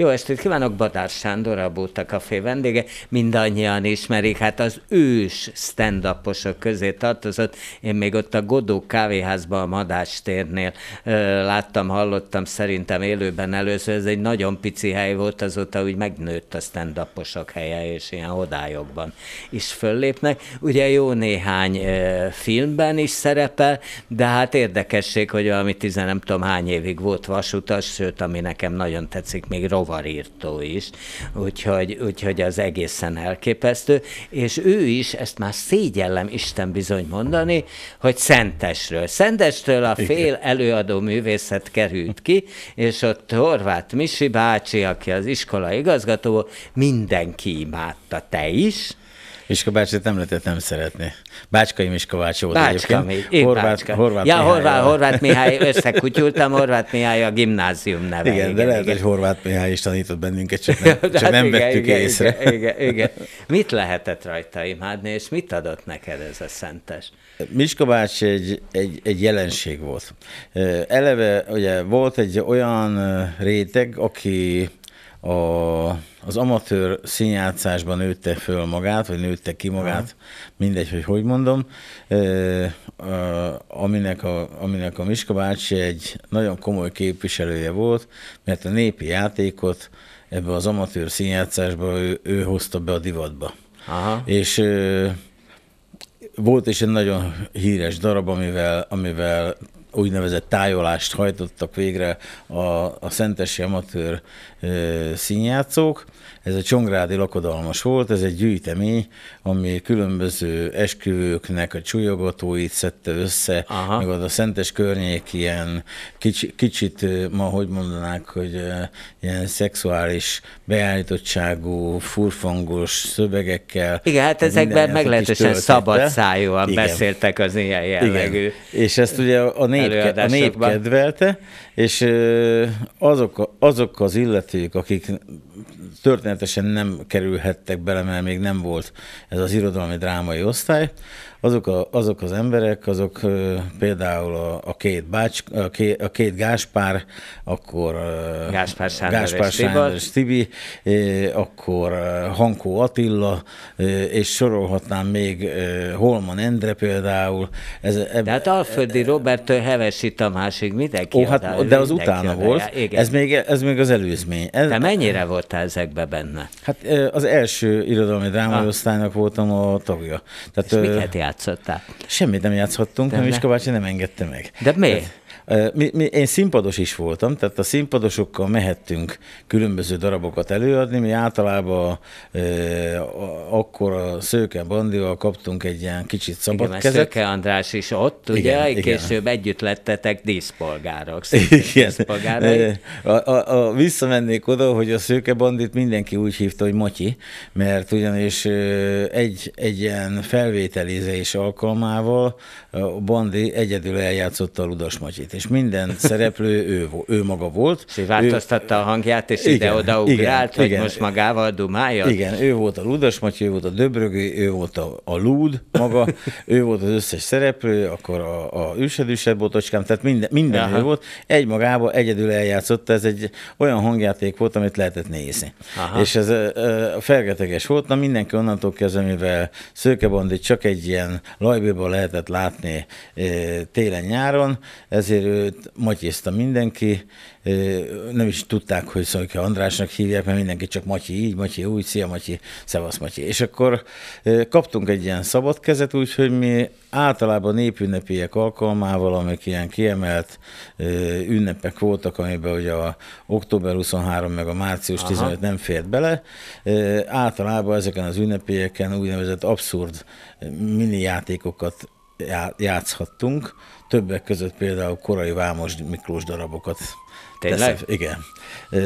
Jó estét kívánok, Badár Sándor, a Bóta Café vendége. Mindannyian ismerik, hát az ős stand közé tartozott. Én még ott a Godó kávéházban a Madás térnél láttam, hallottam szerintem élőben először. Ez egy nagyon pici hely volt, azóta úgy megnőtt a stand helye, és ilyen odályokban is föllépnek. Ugye jó néhány filmben is szerepel, de hát érdekesség, hogy valami tizen nem tudom hány évig volt vasutas, sőt, ami nekem nagyon tetszik, még rov rovarírtó is, úgyhogy, úgyhogy az egészen elképesztő, és ő is, ezt már szégyellem Isten bizony mondani, hogy Szentesről. Szentesről a fél Igen. előadó művészet került ki, és ott Horváth Misi bácsi, aki az iskola igazgató, mindenki imádta, te is, Miska bácsit nem lehetett nem szeretni. Bácskai Miska bácsi volt Bácska egyébként. Még, Horváth, Bácska. Horváth ja, Horváth, Horváth Mihály, összekutyultam, Horváth Mihály a gimnázium neve. Igen, igen de lehet, igen. hogy Horváth Mihály is tanított bennünket, csak nem, csak hát nem igen, vettük igen, észre. Igen, igen, igen. Mit lehetett rajta imádni, és mit adott neked ez a szentes? Miska bácsi egy, egy, egy jelenség volt. Eleve ugye volt egy olyan réteg, aki a, az amatőr színjátszásban nőtte föl magát, vagy nőtte ki magát, Aha. mindegy, hogy hogy mondom, e, a, aminek, a, aminek a Miska bácsi egy nagyon komoly képviselője volt, mert a népi játékot ebbe az amatőr színjátszásba ő, ő hozta be a divatba. Aha. És e, volt is egy nagyon híres darab, amivel, amivel úgynevezett tájolást hajtottak végre a, a szentesi amatőr ö, színjátszók. Ez a Csongrádi lakodalmas volt, ez egy gyűjtemény, ami különböző esküvőknek a csúlyogatóit szedte össze, Aha. meg az a szentes környék ilyen kicsi, kicsit, ma hogy mondanák, hogy ilyen szexuális beállítottságú, furfangos szövegekkel. Igen, hát ezekben meglehetősen szabad szájúan beszéltek az ilyen jellegű. Igen. És ezt ugye a, a nép, a nép kedvelte, és azok, azok az illetők, akik történetesen nem kerülhettek bele, mert még nem volt ez az irodalmi drámai osztály, azok, a, azok az emberek, azok például a, a két bács, a két, a két Gáspár, akkor Gáspár Sándor, Gáspár Sándor és Tibi, akkor Hankó Attila, és sorolhatnám még Holman Endre például. Ez, eb... hát Alföldi Robert Hevesi Tamásig mindenki. Ó, hát, de az utána adál. volt, Igen. ez még, ez még az előzmény. Ez... De mennyire voltál ezekbe benne? Hát az első irodalmi drámai ah. osztálynak voltam a tagja. Tehát, és miket játszottál? Semmit nem játszhattunk, de nem is nem engedte meg. De miért? Mi, mi, én színpados is voltam, tehát a színpadosokkal mehettünk különböző darabokat előadni, mi általában e, a, akkor a Szőke Bandival kaptunk egy ilyen kicsit szabad igen, kezet. Szőke András is ott, ugye? Igen, igen. Később együtt lettetek díszpolgárok. Igen. A, a, a, visszamennék oda, hogy a Szőke Bandit mindenki úgy hívta, hogy Matyi, mert ugyanis egy, egy ilyen felvételizés alkalmával a Bandi egyedül eljátszotta a Ludas Matyit zenét, és minden szereplő ő, ő maga volt. És változtatta ő, a hangját, és ide-oda ugrált, igen, hogy igen, most magával dumája. Igen, ő volt a Ludas Matyi, ő volt a Döbrögő, ő volt a, a Lúd maga, ő volt az összes szereplő, akkor a, a üsedűsebb botocskám, tehát minden, minden ő volt. Egy magába egyedül eljátszotta, ez egy olyan hangjáték volt, amit lehetett nézni. Aha. És ez ö, felgeteges volt, na mindenki onnantól kezdve, mivel Szőke Bandit csak egy ilyen lajbőből lehetett látni télen-nyáron, ezért azért őt matyézta mindenki, nem is tudták, hogy Szolika Andrásnak hívják, mert mindenki csak Matyi így, Matyi úgy, szia Matyi, szevasz Matyi. És akkor kaptunk egy ilyen szabad kezet, úgyhogy mi általában népünnepélyek alkalmával, amik ilyen kiemelt ünnepek voltak, amiben ugye a október 23 meg a március 15 Aha. nem fért bele, általában ezeken az ünnepélyeken úgynevezett abszurd mini játékokat játszhattunk, Többek között például korai Vámos Miklós darabokat Tényleg? Teszem. igen. E,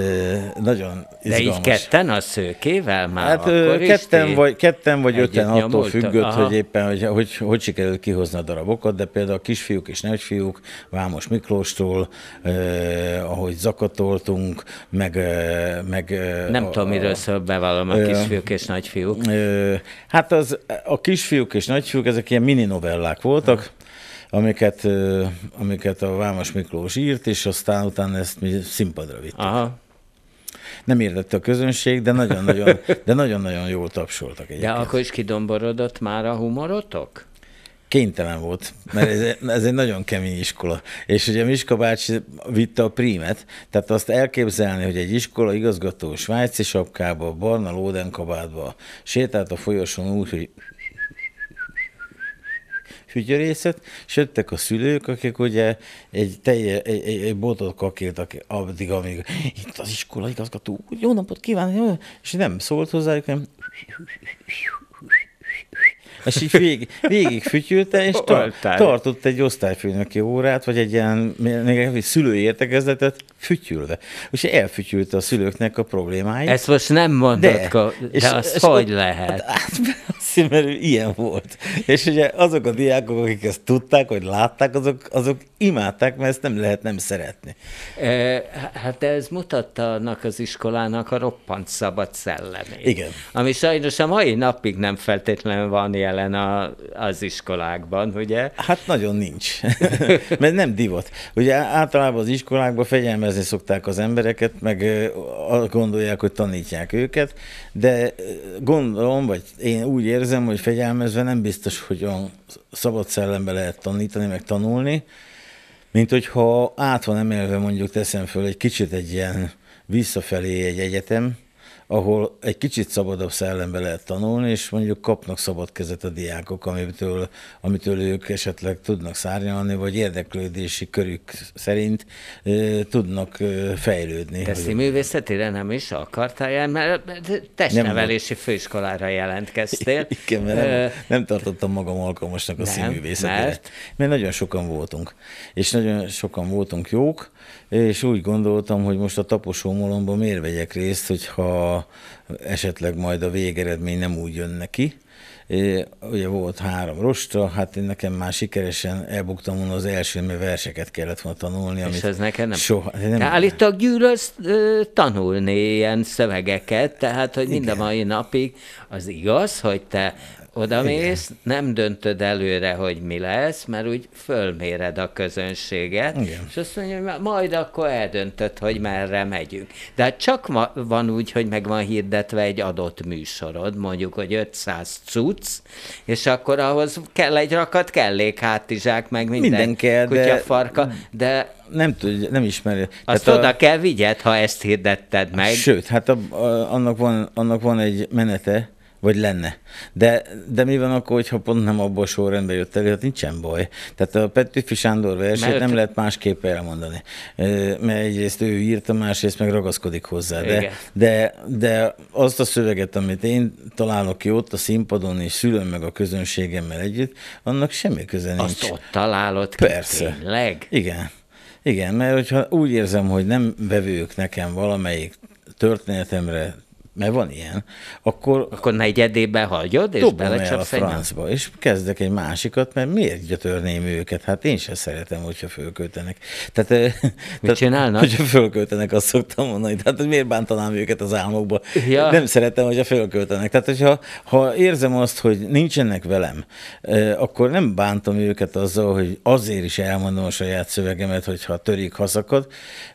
nagyon izgalmas. De így ketten a szőkével már hát, akkor ketten, is vagy, ketten vagy öten attól függött, Aha. hogy éppen hogy, hogy, hogy sikerült kihozni a darabokat, de például a kisfiúk és nagyfiúk, Vámos Miklóstól, eh, ahogy zakatoltunk, meg... Eh, meg Nem a, tudom, miről szól bevallom a kisfiúk és nagyfiúk. Eh, hát az, a kisfiúk és nagyfiúk, ezek ilyen mini novellák voltak, amiket, amiket a Vámos Miklós írt, és aztán utána ezt mi színpadra vittük. Aha. Nem értette a közönség, de nagyon-nagyon, de nagyon-nagyon jól tapsoltak egyébként. De akkor is kidomborodott már a humorotok? kénytelen volt, mert ez, ez egy nagyon kemény iskola. És ugye Miska bácsi vitte a prímet, tehát azt elképzelni, hogy egy iskola igazgató svájci sapkába, barna lódenkabátba sétált a folyosón úgy, hogy fügyörészet, és jöttek a szülők, akik ugye egy, telje, egy, egy, egy botot kakéltak addig, amíg itt az iskola igazgató, jó napot kívánok, és nem szólt hozzájuk, hanem és így végig, végig fütyülte, és tar- tartott egy osztályfőnöki órát, vagy egy ilyen még egy szülői értekezletet fütyülve. És elfütyülte a szülőknek a problémáit. Ezt most nem mondod, de, ko, de és, az és hogy ott, lehet? Hát, hát egyszerűen ilyen volt. És ugye azok a diákok, akik ezt tudták, hogy látták, azok, azok imádták, mert ezt nem lehet nem szeretni. E, hát ez mutatta annak az iskolának a roppant szabad szellemét. Igen. Ami sajnos a mai napig nem feltétlenül van jelen a, az iskolákban, ugye? Hát nagyon nincs, mert nem divat. Ugye általában az iskolákban fegyelmezni szokták az embereket, meg gondolják, hogy tanítják őket, de gondolom, vagy én úgy érzem, érzem, hogy fegyelmezve nem biztos, hogy a szabad szellembe lehet tanítani, meg tanulni, mint hogyha át van emelve mondjuk teszem föl egy kicsit egy ilyen visszafelé egy egyetem, ahol egy kicsit szabadabb szellembe lehet tanulni, és mondjuk kapnak szabad kezet a diákok, amitől, amitől ők esetleg tudnak szárnyalni, vagy érdeklődési körük szerint e, tudnak e, fejlődni. De művészetére nem is akartál járni, mert testnevelési főiskolára jelentkeztél. Igen, mert nem, nem tartottam magam alkalmasnak a színművészetére. Mert... mert nagyon sokan voltunk, és nagyon sokan voltunk jók, és úgy gondoltam, hogy most a taposó miért vegyek részt, hogyha esetleg majd a végeredmény nem úgy jön neki. Ugye volt három rostra, hát én nekem már sikeresen elbuktam volna az első, mert verseket kellett volna tanulni. És amit ez neked nem? Soha, hát nem állítok állítólag tanulni ilyen szövegeket, tehát hogy mind a mai napig az igaz, hogy te odamész, Igen. nem döntöd előre, hogy mi lesz, mert úgy fölméred a közönséget, Igen. és azt mondja, hogy majd akkor eldöntöd, hogy merre megyünk. De hát csak ma van úgy, hogy meg van hirdetve egy adott műsorod, mondjuk, hogy 500 cucc, és akkor ahhoz kell egy rakat kellék, hátizsák, meg minden, minden kell, kutyafarka, de... de nem tudja, nem ismeri. Azt Tehát oda a... kell vigyed, ha ezt hirdetted meg. Sőt, hát a, a, annak, van, annak van egy menete, vagy lenne. De, de mi van akkor, hogyha pont nem abból sorrendben jött elő, hát nincsen baj. Tehát a Petőfi Sándor versét Mert... nem lehet másképp elmondani. Mert egyrészt ő írta, másrészt meg ragaszkodik hozzá. De, de, de azt a szöveget, amit én találok ki ott a színpadon, és szülöm meg a közönségemmel együtt, annak semmi köze nincs. Azt ott találod Persze. Ki, tényleg? Igen. Igen, mert hogyha úgy érzem, hogy nem vevők nekem valamelyik történetemre, mert van ilyen, akkor... Akkor negyedébe hagyod, és belecsapsz a francba, és kezdek egy másikat, mert miért gyötörném őket? Hát én sem szeretem, hogyha fölköltenek. Tehát, Mit tehát, csinálnak? Hogyha fölköltenek, azt szoktam mondani. Tehát miért bántanám őket az álmokba? Ja. Nem szeretem, hogyha fölköltenek. Tehát, hogyha ha érzem azt, hogy nincsenek velem, akkor nem bántom őket azzal, hogy azért is elmondom a saját szövegemet, hogyha törik haszakad,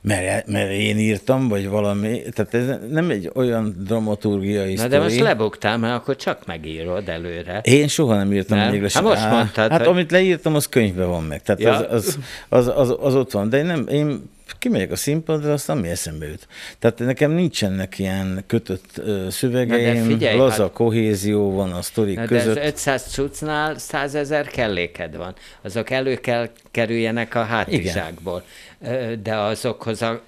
mert, mert én írtam, vagy valami. Tehát ez nem egy olyan dramaturgiai Na de most lebuktál, mert akkor csak megírod előre. Én soha nem írtam nem? még le Hát most mondtad, Hát hogy... amit leírtam, az könyvben van meg. Tehát ja. az, az, az, az, az, ott van. De én, nem, én kimegyek a színpadra, azt mi eszembe jut. Tehát nekem nincsenek ilyen kötött szövegeim, figyelj, laza hát... kohézió van a sztori Na között. De az 500 cuccnál 100 ezer kelléked van. Azok elő kell kerüljenek a hátizsákból. Igen. De azokhoz a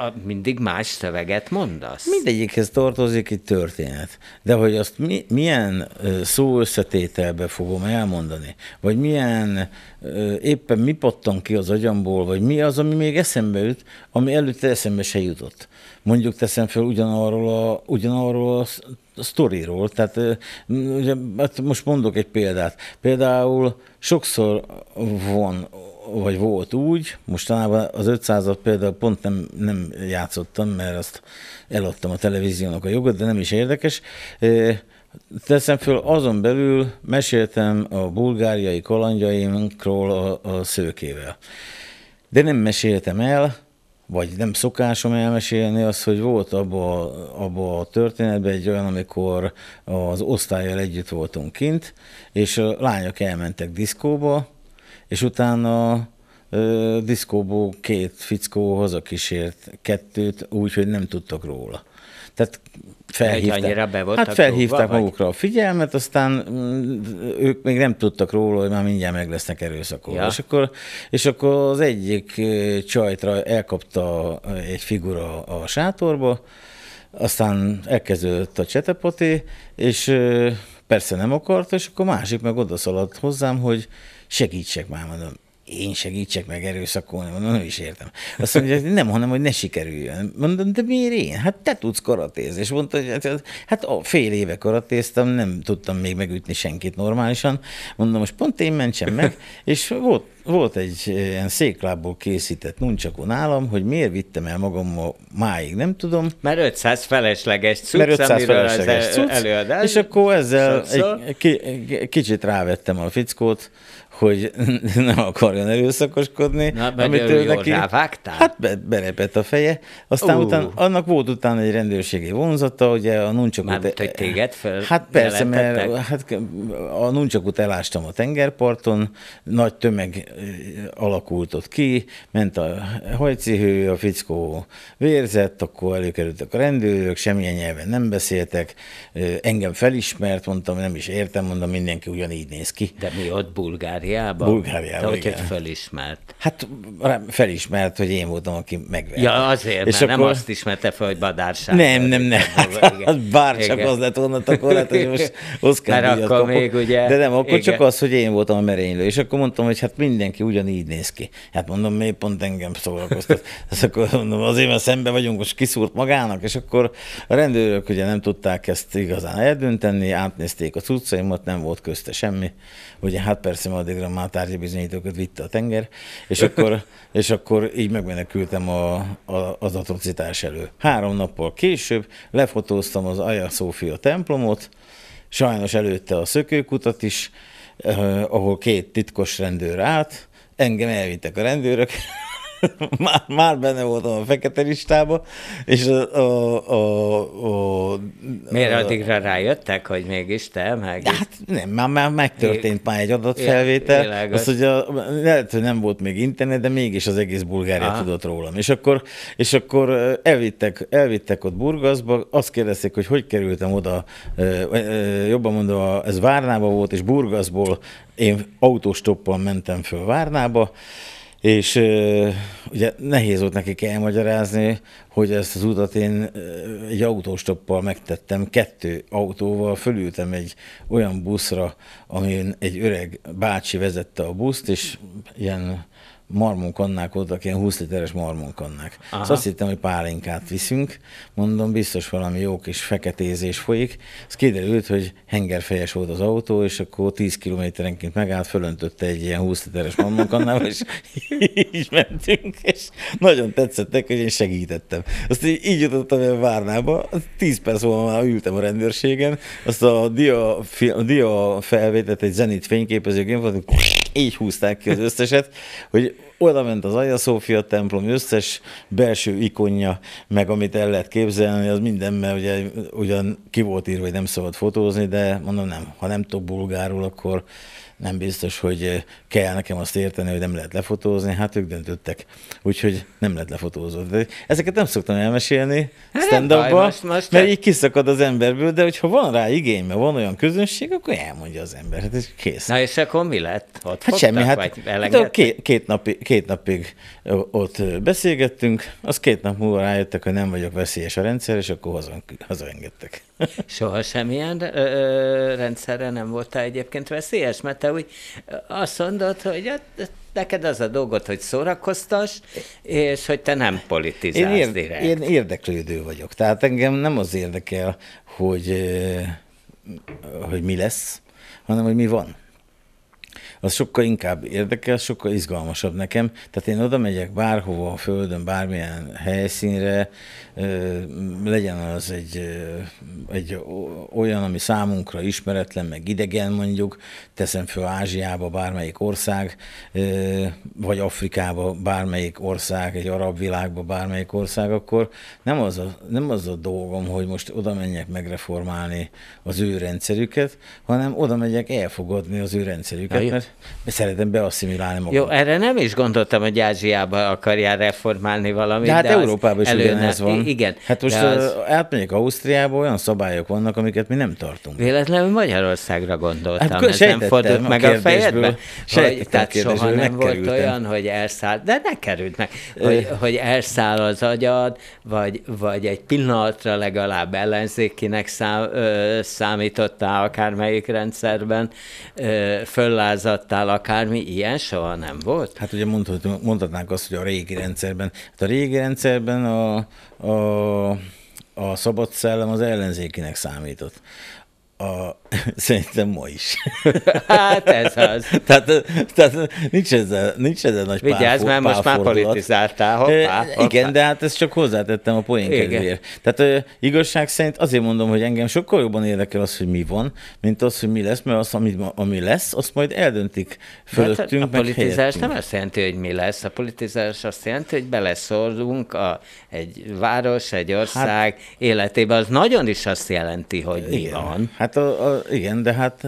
a, mindig más szöveget mondasz. Mindegyikhez tartozik egy történet. De hogy azt mi, milyen szó összetételbe fogom elmondani, vagy milyen éppen mi pattan ki az agyamból, vagy mi az, ami még eszembe jut, ami előtte eszembe se jutott. Mondjuk teszem fel ugyanarról a, ugyanarról a sztoriról. Tehát ugye, hát most mondok egy példát. Például sokszor van vagy volt úgy, mostanában az 500-at például pont nem, nem játszottam, mert azt eladtam a televíziónak a jogot, de nem is érdekes. Teszem föl, azon belül meséltem a bulgáriai kalandjaimkról a, a szőkével. De nem meséltem el, vagy nem szokásom elmesélni az, hogy volt abba, abba a történetben egy olyan, amikor az osztályjal együtt voltunk kint, és a lányok elmentek diszkóba, és utána ö, diszkóból két fickó hazakísért kettőt, úgyhogy nem tudtak róla. Tehát felhívták, be hát felhívták róla, magukra vagy? a figyelmet, aztán ők még nem tudtak róla, hogy már mindjárt meg lesznek erőszakolva. Ja. És, akkor, és akkor az egyik csajtra elkapta egy figura a sátorba, aztán elkezdődött a csetepoti, és Persze nem akarta, és akkor másik meg odaszaladt hozzám, hogy segítsek már, mondom, én segítsek meg erőszakolni, mondom, nem is értem. Azt mondja, hogy nem, hanem, hogy ne sikerüljön. Mondom, de miért én? Hát te tudsz karatézni. És mondta, hogy hát, hát a fél éve karatéztem, nem tudtam még megütni senkit normálisan. Mondom, most pont én mentsem meg, és volt volt egy ilyen széklából készített nuncsakó nálam, hogy miért vittem el magam máig, nem tudom. Mert 500 felesleges cucc, Mert 500 felesleges cucc, előadás. És akkor ezzel egy, egy, k- kicsit rávettem a fickót, hogy nem akarjon erőszakoskodni. Na, amit ő neki, rávágtál? Hát, hát be, berepett a feje. Aztán uh. utána, annak volt utána egy rendőrségi vonzata, ugye a nuncsakot... Már hogy téged fel Hát persze, mert hát a nuncsakot elástam a tengerparton, nagy tömeg alakult ott ki, ment a hajcihő, a fickó vérzett, akkor előkerültek a rendőrök, semmilyen nyelven nem beszéltek, engem felismert, mondtam, nem is értem, mondom, mindenki ugyanígy néz ki. De mi ott bulgári. Bulgáriában? Bulgáriában, Tehát, igen. hogy felismert. Hát felismert, hogy én voltam, aki megvert. Ja, azért, és mert akkor... nem azt ismerte fel, hogy badárság. Nem, nem, nem. Hát, hát, hát bár bárcsak csak az lett volna, hát akkor lehet, hogy most Oszkár mert akkor kapok, még ugye... De nem, akkor igen. csak az, hogy én voltam a merénylő. És akkor mondtam, hogy hát mindenki ugyanígy néz ki. Hát mondom, miért pont engem szórakoztat. Ezt akkor mondom, azért, mert szembe vagyunk, most kiszúrt magának, és akkor a rendőrök ugye nem tudták ezt igazán eldönteni, átnézték a cuccaimat, nem volt közte semmi. Ugye hát persze ma addig telegrammá tárgyi bizonyítókat vitte a tenger, és akkor, és akkor így megmenekültem a, a, az atrocitás elő. Három nappal később lefotóztam az Aja Szófia templomot, sajnos előtte a szökőkutat is, eh, ahol két titkos rendőr állt, engem elvittek a rendőrök, már, már benne voltam a fekete listába, és a... a, a, a Miért addigra rájöttek, hogy mégis te meg? Hát nem, már, már megtörtént é, már egy adatfelvétel. Az, hogy a, lehet, hogy nem volt még internet, de mégis az egész Bulgária Aha. tudott rólam. És akkor, és akkor elvittek, elvittek ott Burgaszba, azt kérdezték, hogy hogy kerültem oda, jobban mondva, ez Várnába volt, és Burgaszból én autóstoppal mentem föl Várnába, és ugye nehéz volt nekik elmagyarázni, hogy ezt az utat én egy autóstoppal megtettem, kettő autóval fölültem egy olyan buszra, amin egy öreg bácsi vezette a buszt, és ilyen marmonkannák voltak, ilyen 20 literes marmonkannák. Aha. Szóval azt hittem, hogy pálinkát viszünk, mondom, biztos valami jó kis feketézés folyik. Ez kiderült, hogy hengerfejes volt az autó, és akkor 10 kilométerenként megállt, fölöntötte egy ilyen 20 literes marmonkannával, és így mentünk, és nagyon tetszettek, hogy én segítettem. Azt így, így jutottam el Várnába, 10 perc múlva már ültem a rendőrségen, azt a dia, a dia felvételt egy zenit fényképezőgén, így húzták ki az összeset, hogy oda ment az Aja Szófia templom, összes belső ikonja, meg amit el lehet képzelni, az minden, mert ugye ugyan ki volt írva, hogy nem szabad fotózni, de mondom nem, ha nem tudok bulgárul, akkor nem biztos, hogy kell nekem azt érteni, hogy nem lehet lefotózni, hát ők döntöttek. Úgyhogy nem lehet lefotózni. De ezeket nem szoktam elmesélni hát, stand most, mert így kiszakad az emberből, de hogyha van rá igény, mert van olyan közönség, akkor elmondja az ember, hát ez kész. Na és akkor mi lett? Ott hát fogtak, semmi, hát, hát két, két, napi, két napig ott beszélgettünk, az két nap múlva rájöttek, hogy nem vagyok veszélyes a rendszer, és akkor haza, hazaengedtek. Soha semmilyen rendszerre nem voltál egyébként veszélyes, mert te úgy azt mondod, mondod, hogy a, hát, hát neked az a dolgot, hogy szórakoztas, és hogy te nem politizálsz én ér- direkt. Én érdeklődő vagyok, tehát engem nem az érdekel, hogy, hogy mi lesz, hanem hogy mi van az sokkal inkább érdekel, sokkal izgalmasabb nekem. Tehát én oda megyek bárhova a Földön, bármilyen helyszínre, legyen az egy, egy olyan, ami számunkra ismeretlen, meg idegen mondjuk, teszem föl Ázsiába bármelyik ország, vagy Afrikába bármelyik ország, egy arab világba bármelyik ország, akkor nem az a, nem az a dolgom, hogy most oda menjek megreformálni az ő rendszerüket, hanem oda megyek elfogadni az ő rendszerüket, mert szeretem beasszimilálni magam. Jó, erre nem is gondoltam, hogy Ázsiába akarja reformálni valamit. De hát de Európában is előne... ugyanez van. Igen. Hát most az... átmegyek Ausztriába, olyan szabályok vannak, amiket mi nem tartunk. Véletlenül Magyarországra gondoltam. Hát, Ez nem fordult meg a fejedbe? Hogy, tehát soha nem volt olyan, hogy elszáll, de ne került meg, hogy, hogy elszáll az agyad, vagy, vagy egy pillanatra legalább ellenzékinek szám, ö, számítottál akármelyik rendszerben, ö, föllázat hallgattál akármi, ilyen soha nem volt? Hát ugye mondhatnánk azt, hogy a régi rendszerben. Hát a régi rendszerben a, a a szabad szellem az ellenzékinek számított a, szerintem ma is. Hát ez az. tehát, tehát nincs ezzel, nincs ezzel nagy Vigyázz, mert most már politizáltál. Hoppá, hoppá. Igen, de hát ezt csak hozzátettem a poén kedvéért. Tehát igazság szerint azért mondom, hogy engem sokkal jobban érdekel az, hogy mi van, mint az, hogy mi lesz, mert az, ami, ami lesz, azt majd eldöntik hát fölöttünk, hát a, a politizálás helyettünk. nem azt jelenti, hogy mi lesz. A politizálás azt jelenti, hogy beleszorulunk a, egy város, egy ország hát, életébe. Az nagyon is azt jelenti, hogy mi igen. van. Hát Hát a, a, igen, de hát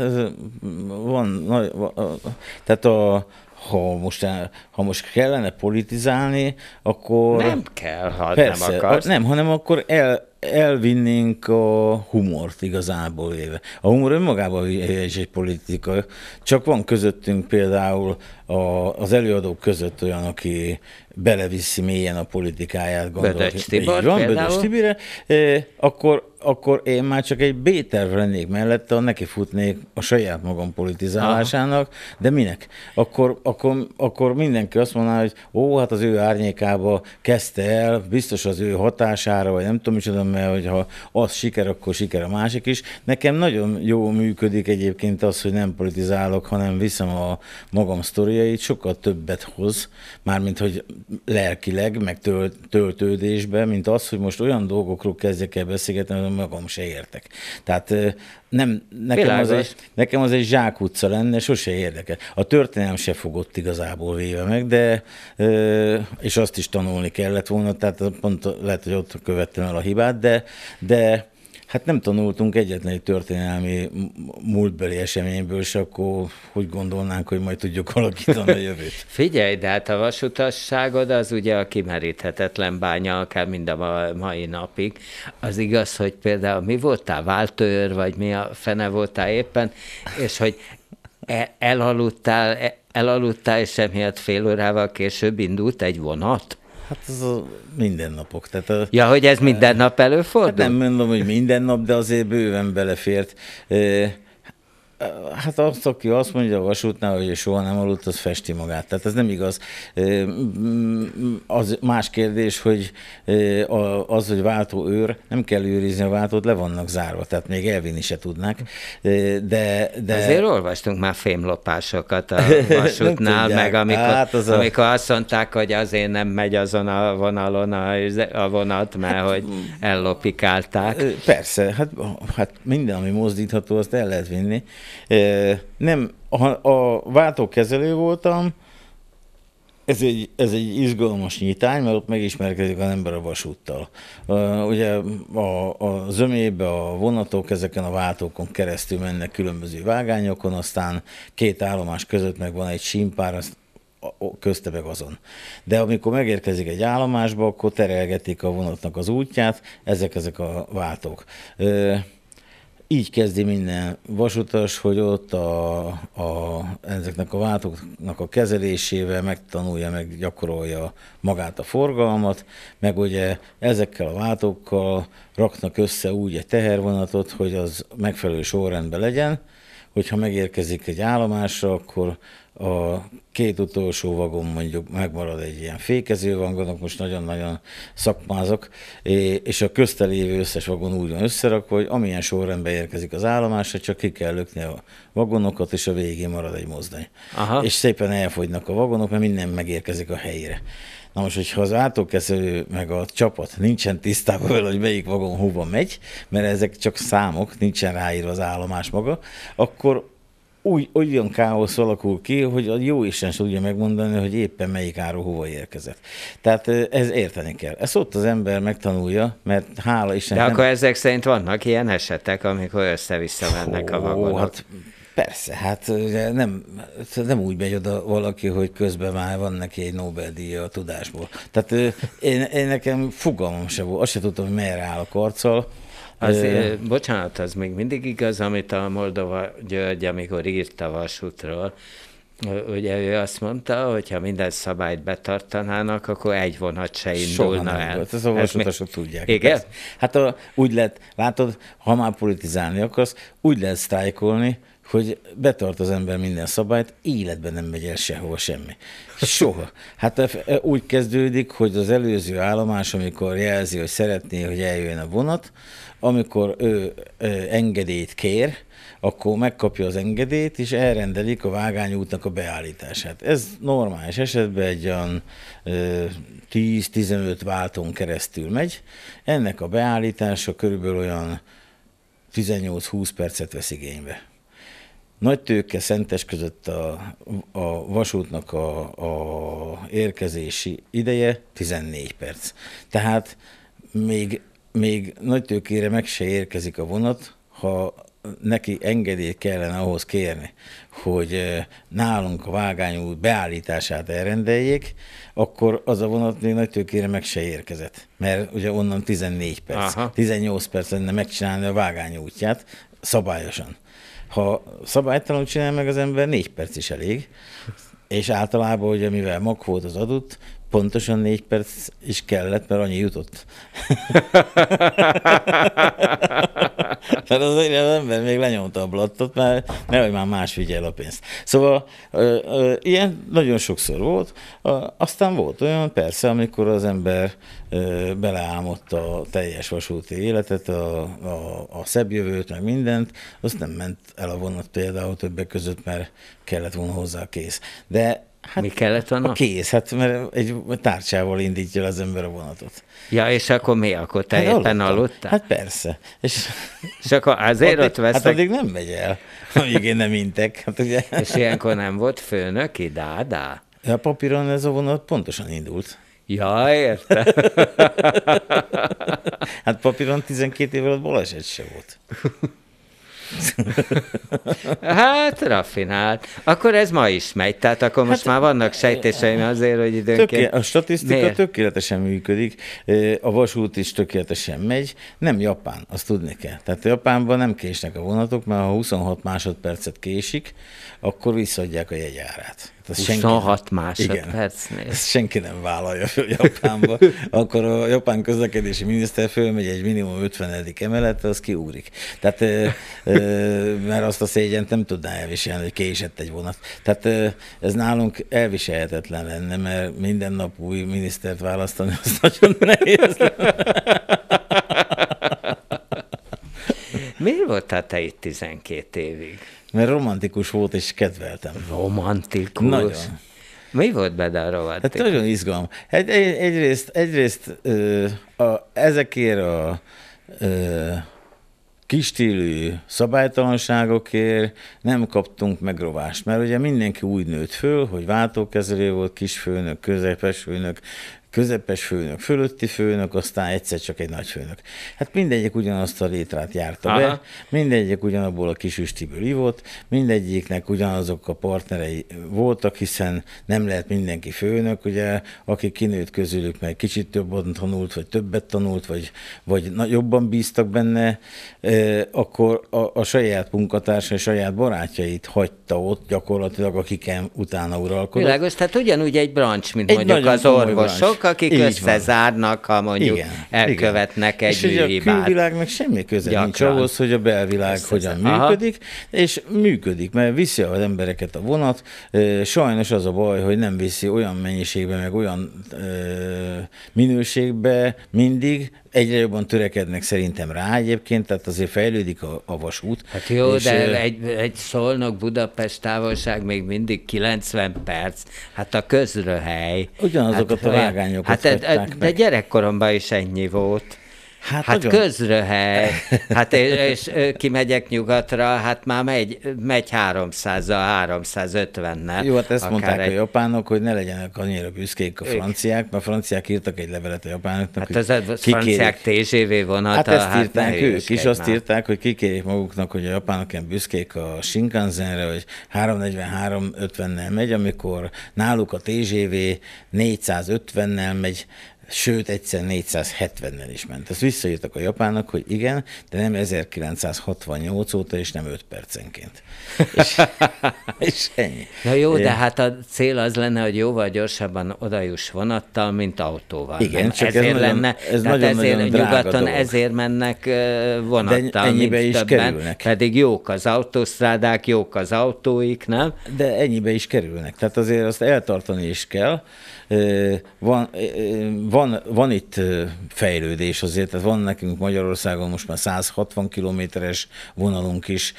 van, na, a, tehát a, ha most, eh, ha most kellene politizálni, akkor... Nem kell, ha persze, nem akarsz. A, nem, hanem akkor el, elvinnénk a humort igazából éve. A humor önmagában is egy politika, csak van közöttünk például a, az előadók között olyan, aki beleviszi mélyen a politikáját, gondolja. Bödöcs Tibor van, e, akkor, akkor én már csak egy B-terv lennék mellette, neki futnék a saját magam politizálásának, Aha. de minek? Akkor, akkor, akkor mindenki azt mondaná, hogy ó, hát az ő árnyékába kezdte el, biztos az ő hatására, vagy nem tudom micsoda, mert hogyha az siker, akkor siker a másik is. Nekem nagyon jó működik egyébként az, hogy nem politizálok, hanem viszem a magam sztoriát, energiai sokkal többet hoz, mármint hogy lelkileg, meg tölt, töltődésbe, mint az, hogy most olyan dolgokról kezdjek el beszélgetni, amit magam se értek. Tehát nem, nekem, az egy, nekem az egy zsákutca lenne, sose érdekel. A történelem se fogott igazából véve meg, de és azt is tanulni kellett volna, tehát pont lehet, hogy ott követtem el a hibát, de, de Hát nem tanultunk egyetlen egy történelmi múltbeli eseményből, és akkor hogy gondolnánk, hogy majd tudjuk alakítani a jövőt. Figyelj, de hát a vasutasságod az ugye a kimeríthetetlen bánya, akár mind a mai napig. Az igaz, hogy például mi voltál, váltőr, vagy mi a fene voltál éppen, és hogy e-, elaludtál, e-, elaludtál, és emiatt fél órával később indult egy vonat? Hát ez a mindennapok. Tehát a, ja, hogy ez minden nap előfordul? Hát nem mondom, hogy minden nap, de azért bőven belefért. E, Hát azt, aki azt mondja a vasútnál, hogy soha nem aludt, az festi magát. Tehát ez nem igaz. Az más kérdés, hogy az, hogy váltó őr, nem kell őrizni a váltót, le vannak zárva, tehát még elvinni se tudnák. De, de... Azért olvastunk már fémlopásokat a vasútnál, meg amikor, hát az a... amikor azt mondták, hogy azért nem megy azon a vonalon a, a vonat, mert hát, hogy ellopikálták. Persze, hát, hát minden, ami mozdítható, azt el lehet vinni. Nem, a, a váltókezelő voltam, ez egy, ez egy izgalmas nyitány, mert ott megismerkedik az ember a vasúttal. Uh, ugye a, a zömébe a vonatok ezeken a váltókon keresztül mennek különböző vágányokon, aztán két állomás között meg van egy simpár, azt köztebeg azon. De amikor megérkezik egy állomásba, akkor terelgetik a vonatnak az útját, ezek ezek a váltók. Uh, így kezdi minden vasutas, hogy ott a, a, ezeknek a váltóknak a kezelésével megtanulja, meg gyakorolja magát a forgalmat, meg ugye ezekkel a váltókkal raknak össze úgy egy tehervonatot, hogy az megfelelő sorrendben legyen, hogyha megérkezik egy állomásra, akkor a két utolsó vagon mondjuk megmarad egy ilyen fékező vagon, most nagyon-nagyon szakmázok, és a köztelévő összes vagon úgy van összerak, hogy amilyen sorrendben érkezik az állomásra, csak ki kell lökni a vagonokat, és a végén marad egy mozdony. Aha. És szépen elfogynak a vagonok, mert minden megérkezik a helyére. Na most, hogyha az átókezelő meg a csapat nincsen tisztában vele, hogy melyik vagon hova megy, mert ezek csak számok, nincsen ráírva az állomás maga, akkor úgy, olyan káosz alakul ki, hogy a jó Isten sem tudja megmondani, hogy éppen melyik áru hova érkezett. Tehát ez érteni kell. Ezt ott az ember megtanulja, mert hála Isten. De nem... akkor ezek szerint vannak ilyen esetek, amikor össze-vissza mennek a vagonok. Hát Persze, hát ugye nem, nem úgy megy oda valaki, hogy közben már van neki egy Nobel-díja a tudásból. Tehát én, én nekem fogalmam se volt, azt se tudtam, hogy merre áll a karccal, Azért... Ö, bocsánat, az még mindig igaz, amit a Moldova György, amikor írt a vasútról, ugye ő azt mondta, hogy ha minden szabályt betartanának, akkor egy vonat se indulna Soha el. Volt. Ez a hát vasutasok mi... tudják. Igen? Ezt. Hát a, úgy lehet, látod, ha már politizálni akarsz, úgy lehet sztrájkolni, hogy betart az ember minden szabályt, életben nem megy el sehova semmi. Soha. Hát e- úgy kezdődik, hogy az előző állomás, amikor jelzi, hogy szeretné, hogy eljöjjön a vonat, amikor ő engedélyt kér, akkor megkapja az engedélyt, és elrendelik a vágányútnak a beállítását. Ez normális esetben egy olyan 10-15 váltón keresztül megy. Ennek a beállítása körülbelül olyan 18-20 percet vesz igénybe. Nagy tőke szentes között a, a vasútnak a, a érkezési ideje 14 perc. Tehát még még tőkére meg se érkezik a vonat, ha neki engedélyt kellene ahhoz kérni, hogy nálunk a vágányú beállítását elrendeljék, akkor az a vonat még nagy tőkére meg se érkezett. Mert ugye onnan 14 perc, Aha. 18 perc lenne megcsinálni a vágányútját szabályosan. Ha szabálytalanul csinál meg az ember, 4 perc is elég és általában, hogy mivel mag volt az adott, Pontosan négy perc is kellett, mert annyi jutott. mert az, az ember még lenyomta a blattot, mert nehogy már más vigyel a pénzt. Szóval ö, ö, ilyen nagyon sokszor volt. Aztán volt olyan persze, amikor az ember ö, beleálmodta a teljes vasúti életet, a, a, a szebb jövőt, meg mindent, azt nem ment el a vonat például többek között, mert kellett volna hozzá kész. De Hát, Mi kellett volna? A kéz, hát mert egy tárcsával indítja az ember a vonatot. Ja, és akkor mi? Akkor te hát éppen aludtál? Hát persze. És, és akkor azért ott, ott veszek... Hát addig nem megy el, amíg én nem intek. Hát ugye. És ilyenkor nem volt főnöki dá. A papíron ez a vonat pontosan indult. Ja, értem. hát papíron 12 év alatt baleset se volt. hát, raffinált. Akkor ez ma is megy, tehát akkor most hát, már vannak sejtéseim azért, hogy időnként... Töké- a statisztika Miért? tökéletesen működik, a vasút is tökéletesen megy, nem Japán, azt tudni kell. Tehát Japánban nem késnek a vonatok, mert ha 26 másodpercet késik, akkor visszaadják a jegyárát. Hát 26 nem, másodpercnél. Igen, ezt senki nem vállalja föl Japánba. Akkor a japán közlekedési miniszter fölmegy egy minimum 50. emeletre, az kiúrik. Tehát, mert azt a szégyent nem tudná elviselni, hogy késett egy vonat. Tehát ez nálunk elviselhetetlen lenne, mert minden nap új minisztert választani, az nagyon nehéz voltál te itt 12 évig? Mert romantikus volt, és kedveltem. Romantikus? Nagyon. Mi volt benne a romantikus? Hát nagyon izgalom. Egy, egy, egyrészt, egyrészt ö, a, ezekért a ö, stílű szabálytalanságokért nem kaptunk megrovást, mert ugye mindenki úgy nőtt föl, hogy váltókezelő volt, kisfőnök, közepes főnök, közepes főnök, fölötti főnök, aztán egyszer csak egy nagy főnök. Hát mindegyik ugyanazt a létrát járta Aha. be, mindegyik ugyanabból a kis üstiből ivott, mindegyiknek ugyanazok a partnerei voltak, hiszen nem lehet mindenki főnök, ugye, aki kinőtt közülük, meg kicsit többen tanult, vagy többet tanult, vagy, vagy jobban bíztak benne, e, akkor a, a saját munkatársa, a saját barátjait hagyta ott gyakorlatilag, akiken utána uralkodott. Világos, tehát ugyanúgy egy brancs, mint egy mondjuk az orvosok, akik Így összezárnak, van. ha mondjuk igen, elkövetnek igen. egy és műhibát. a külvilágnak semmi köze Gyakran. nincs ahhoz, hogy a belvilág Ezt hogyan Aha. működik, és működik, mert viszi az embereket a vonat. Sajnos az a baj, hogy nem viszi olyan mennyiségbe, meg olyan minőségbe mindig, egyre jobban törekednek szerintem rá egyébként, tehát azért fejlődik a, a vasút. Hát jó, és, de egy, egy szolnok Budapest távolság még mindig 90 perc, hát a közröhely. Ugyanazokat hát, a vágányokat Hát e- e- de, de gyerekkoromban is ennyi volt. Hát, hát közröhely. Hát és, és kimegyek nyugatra, hát már megy, megy 300-a, 350-nel. Jó, hát ezt mondták egy... a japánok, hogy ne legyenek annyira büszkék a franciák, mert a franciák írtak egy levelet a japánoknak, Hát ez a franciák TGV vonata. Hát ezt hát írták ők is, azt írták, hogy kikérjék maguknak, hogy a japánok ilyen büszkék a Shinkansenre, hogy 343-50-nel megy, amikor náluk a TGV 450-nel megy, sőt egyszer 470-nel is ment. Azt visszajöttek a japánok, hogy igen, de nem 1968 óta, és nem 5 percenként. És, és ennyi. Na jó, de hát a cél az lenne, hogy jóval gyorsabban odajuss vonattal, mint autóval. Igen, nem? csak ezért ez lenne, nagyon, ez nagyon, ezért nagyon nyugaton dolog. ezért mennek vonattal, de ennyibe mint is többen, kerülnek. pedig jók az autósztrádák, jók az autóik, nem? De ennyibe is kerülnek. Tehát azért azt eltartani is kell, van, van, van itt fejlődés azért, tehát van nekünk Magyarországon most már 160 kilométeres vonalunk is,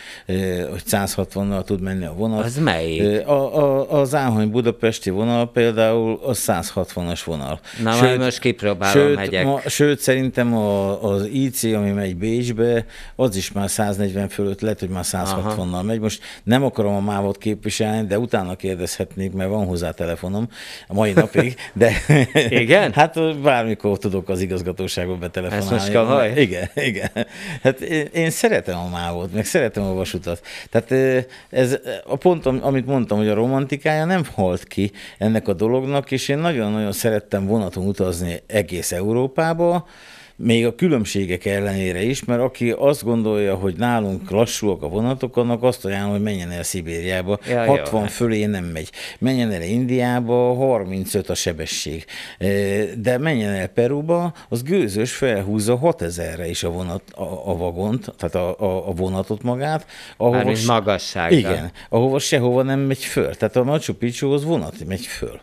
hogy 160-nal tud menni a vonal. Az melyik? A, a, az Áhony-Budapesti vonal például a 160-as vonal. Na, sőt, most kipróbálom, sőt, megyek. Ma, sőt, szerintem a, az IC, ami megy Bécsbe, az is már 140 fölött lett, hogy már 160-nal megy. Most nem akarom a mávot képviselni, de utána kérdezhetnék, mert van hozzá telefonom. A mai napig még, de... Igen? hát bármikor tudok az igazgatóságba betelefonálni. Ez most haj? Igen, igen. Hát én, én szeretem a mávot, meg szeretem a vasutat. Tehát ez a pont, amit mondtam, hogy a romantikája nem halt ki ennek a dolognak, és én nagyon-nagyon szerettem vonaton utazni egész Európába, még a különbségek ellenére is, mert aki azt gondolja, hogy nálunk lassúak a vonatok, annak azt ajánlom, hogy menjen el Szibériába, ja, 60 jó. fölé nem megy. Menjen el Indiába, 35 a sebesség. E, de menjen el Perúba, az gőzös felhúzza 6000-re is a, vonat, a, a vagont, tehát a, a, a vonatot magát. Ahova Mármint magasságban. Igen, ahova sehova nem megy föl. Tehát a Machu az vonat megy föl.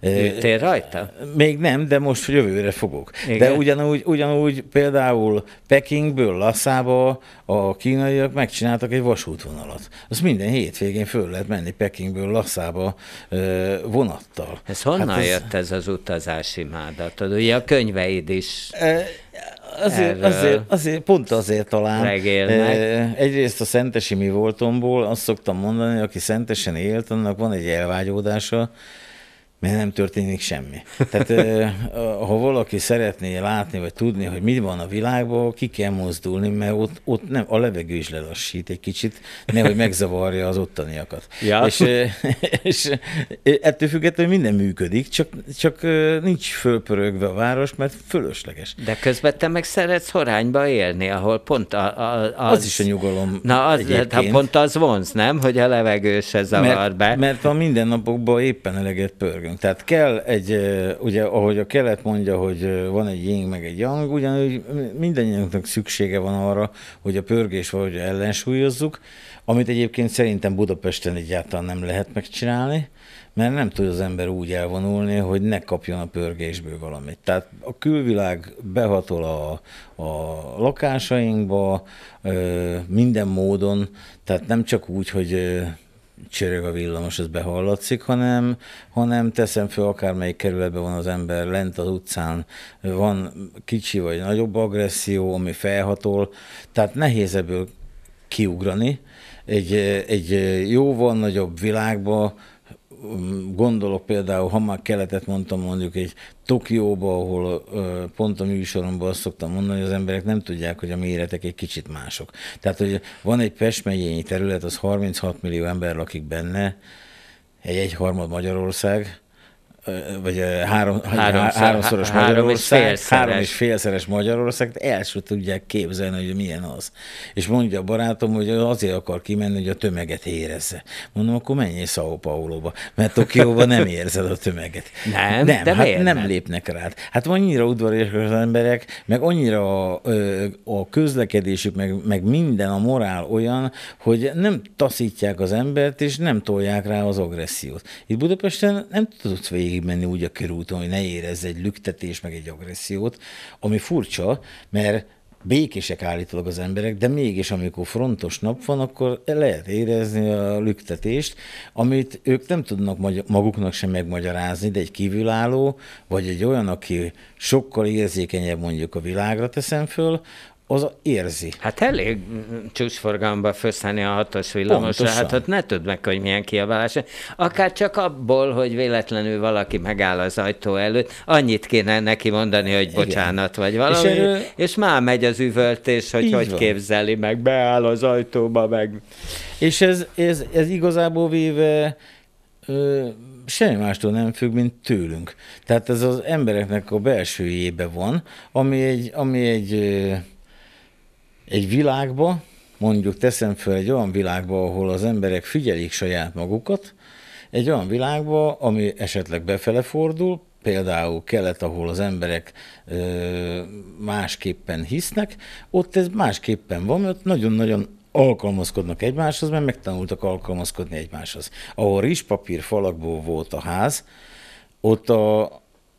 Ültél rajta? Még nem, de most jövőre fogok. Igen? De ugyanúgy, ugyanúgy például Pekingből Lasszába a kínaiak megcsináltak egy vasútvonalat. Az minden hétvégén föl lehet menni Pekingből Lasszába vonattal. Ez honnan hát ez... jött ez az utazási mádat? Ugye a könyveid is... E azért, azért, azért, pont azért talán. Regélnek. Egyrészt a szentesi mi voltomból azt szoktam mondani, aki szentesen élt, annak van egy elvágyódása, mert nem történik semmi. Tehát ha valaki szeretné látni, vagy tudni, hogy mi van a világban, ki kell mozdulni, mert ott, ott nem, a levegő is lelassít egy kicsit, nehogy megzavarja az ottaniakat. Ja. És, és ettől függetlenül minden működik, csak, csak nincs fölpörögve a város, mert fölösleges. De közben te meg szeretsz horányba élni, ahol pont a, a, az... az is a nyugalom Na, az, hát, ha pont az vonz, nem? Hogy a levegő se zavar mert, be. Mert a mindennapokban éppen eleget pörg pörgünk. Tehát kell egy, ugye ahogy a kelet mondja, hogy van egy ying meg egy yang, ugyanúgy mindannyiunknak szüksége van arra, hogy a pörgés vagy ellensúlyozzuk, amit egyébként szerintem Budapesten egyáltalán nem lehet megcsinálni, mert nem tud az ember úgy elvonulni, hogy ne kapjon a pörgésből valamit. Tehát a külvilág behatol a, a lakásainkba minden módon, tehát nem csak úgy, hogy csörög a villamos, ez behallatszik, hanem, hanem teszem föl, akármelyik kerületben van az ember, lent az utcán van kicsi vagy nagyobb agresszió, ami felhatol, tehát nehéz ebből kiugrani. Egy, egy jóval nagyobb világba gondolok például, ha már keletet mondtam mondjuk egy Tokióba, ahol pont a műsoromban azt szoktam mondani, hogy az emberek nem tudják, hogy a méretek egy kicsit mások. Tehát, hogy van egy Pest megyényi terület, az 36 millió ember lakik benne, egy egyharmad Magyarország, vagy három, háromszor, háromszoros három Magyarország, és félszeres. három és félszeres Magyarország, el sem tudják képzelni, hogy milyen az. És mondja a barátom, hogy azért akar kimenni, hogy a tömeget érezze. Mondom, akkor menjél São Paulo-ba, mert Tokióban nem érzed a tömeget. Nem, nem de hát nem, nem lépnek rád. Hát annyira udvarias az emberek, meg annyira a, a közlekedésük, meg, meg minden, a morál olyan, hogy nem taszítják az embert, és nem tolják rá az agressziót. Itt Budapesten nem tudsz végig végigmenni úgy a körúton, hogy ne érezze egy lüktetés, meg egy agressziót, ami furcsa, mert békések állítólag az emberek, de mégis amikor frontos nap van, akkor lehet érezni a lüktetést, amit ők nem tudnak maguknak sem megmagyarázni, de egy kívülálló, vagy egy olyan, aki sokkal érzékenyebb mondjuk a világra teszem föl, az érzi. Hát elég csúcsforgalomba fösszállni a hatos villamosra, hát ott ne tudd meg, hogy milyen kiabálás. Akár csak abból, hogy véletlenül valaki megáll az ajtó előtt, annyit kéne neki mondani, hogy bocsánat, Igen. vagy valami, és, erő... és már megy az üvöltés, hogy Így hogy van. képzeli meg, beáll az ajtóba, meg... És ez, ez, ez igazából véve semmi mástól nem függ, mint tőlünk. Tehát ez az embereknek a belsőjébe van, ami egy, ami egy ö, egy világba, mondjuk teszem fel egy olyan világba, ahol az emberek figyelik saját magukat, egy olyan világba, ami esetleg befele fordul, például kelet, ahol az emberek ö, másképpen hisznek, ott ez másképpen van, ott nagyon-nagyon alkalmazkodnak egymáshoz, mert megtanultak alkalmazkodni egymáshoz. Ahol rizspapír falakból volt a ház, ott a,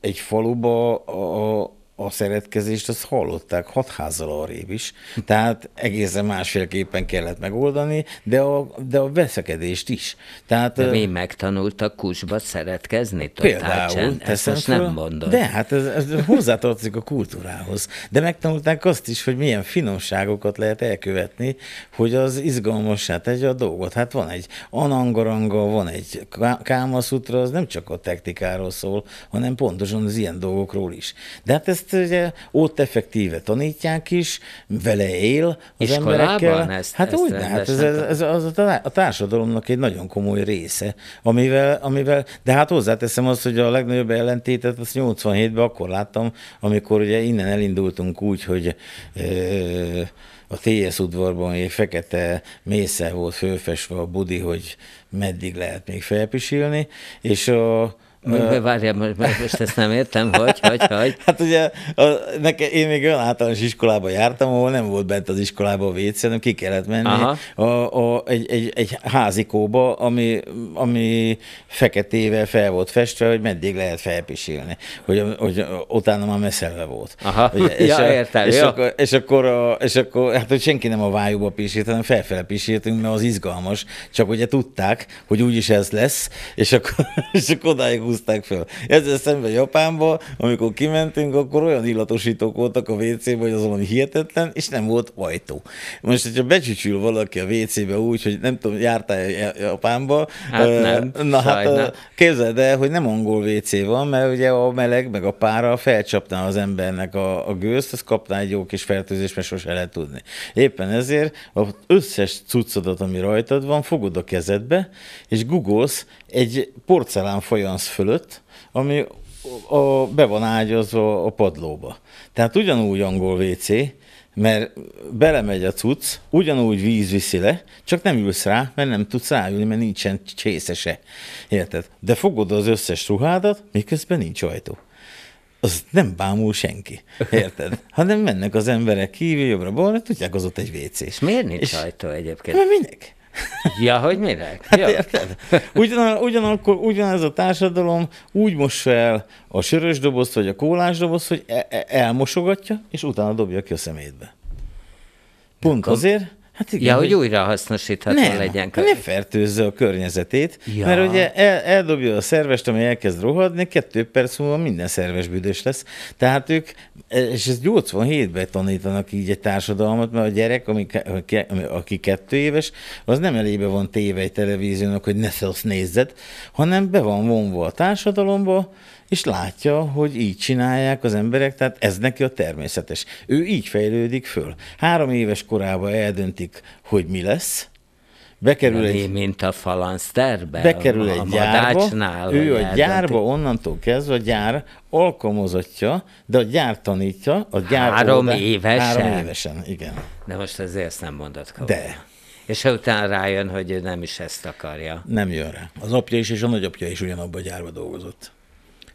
egy faluba a, a szeretkezést azt hallották hat házzal arrébb is, tehát egészen másfélképpen kellett megoldani, de a, de a veszekedést is. Tehát, de mi megtanultak kusba szeretkezni? Például. Ezt most nem mondod. De hát ez, ez hozzátartozik a kultúrához. De megtanulták azt is, hogy milyen finomságokat lehet elkövetni, hogy az izgalmassá tegye a dolgot. Hát van egy anangaranga, van egy kámaszutra, az nem csak a technikáról szól, hanem pontosan az ilyen dolgokról is. De hát ezt ezt ugye ott effektíve tanítják is, vele él az emberekkel. Ezt, hát ezt úgy, hát ez, ez, ez az a, társadalomnak egy nagyon komoly része, amivel, amivel, de hát hozzáteszem azt, hogy a legnagyobb ellentétet azt 87-ben akkor láttam, amikor ugye innen elindultunk úgy, hogy ö, a TS udvarban egy fekete mésze volt fölfesve a budi, hogy meddig lehet még felpisilni, és a várjál, most, most ezt nem értem, hogy, hogy, hogy. Hát ugye, a, neke, én még olyan általános iskolába jártam, ahol nem volt bent az iskolába a WC, hanem ki kellett menni a, a, egy, egy, egy házikóba, ami, ami feketével fel volt festve, hogy meddig lehet felpisilni, hogy, hogy utána már messzelve volt. Aha, ugye, és ja, a, és, akkor, és, akkor, a, és akkor, hát hogy senki nem a vájúba pisít, hanem felfele pisítünk, mert az izgalmas, csak ugye tudták, hogy úgyis ez lesz, és akkor, és akkor odáig húzták fel. Ezzel szemben Japánban, amikor kimentünk, akkor olyan illatosítók voltak a WC-ben, hogy az valami hihetetlen, és nem volt ajtó. Most, hogyha becsücsül valaki a WC-be úgy, hogy nem tudom, jártál Japánba, hát uh, nem, na sajna. hát képzeld el, hogy nem angol WC van, mert ugye a meleg meg a pára felcsapná az embernek a, a gőzt, az kapná egy jó kis fertőzést, mert sose lehet tudni. Éppen ezért az összes cuccodat, ami rajtad van, fogod a kezedbe, és googolsz egy porcelán folyansz fölött, ami a, be van ágyazva a padlóba. Tehát ugyanúgy angol WC, mert belemegy a cucc, ugyanúgy víz viszi le, csak nem ülsz rá, mert nem tudsz ráülni, mert nincsen csésze se. Érted? De fogod az összes ruhádat, miközben nincs ajtó. Az nem bámul senki, érted? Hanem mennek az emberek kívül, jobbra-balra, tudják, az ott egy És Miért nincs És, ajtó egyébként? Mert minek? Ja, hogy minek? Hát ja. érted? Ugyan, ugyanakkor ugyanez a társadalom úgy mos fel a sörös dobozt, vagy a kólás dobozt, hogy e, e, elmosogatja, és utána dobja ki a szemétbe. Pont akkor... azért, Hát igen, ja, hogy, hogy újra hasznosítható nem, legyen. Hát ne fertőzze a környezetét, ja. mert ugye el, eldobja a szervest, ami elkezd rohadni, kettő perc múlva minden szerves büdös lesz. Tehát ők, és ez 87-ben tanítanak így egy társadalmat, mert a gyerek, ami, aki kettő éves, az nem elébe van téve egy televíziónak, hogy ne nézzet, hanem be van vonva a társadalomba, és látja, hogy így csinálják az emberek, tehát ez neki a természetes. Ő így fejlődik föl. Három éves korában eldöntik, hogy mi lesz, Bekerül egy, mint a falanszterbe, bekerül a, egy gyárba, ő a gyárba onnantól kezdve a gyár alkalmazottja, de a gyár tanítja, a gyár Három oldal, évesen? Három évesen, igen. De most azért ezt nem mondod komolyan. De. És utána rájön, hogy ő nem is ezt akarja. Nem jön rá. Az apja is és a nagyapja is ugyanabban a gyárba dolgozott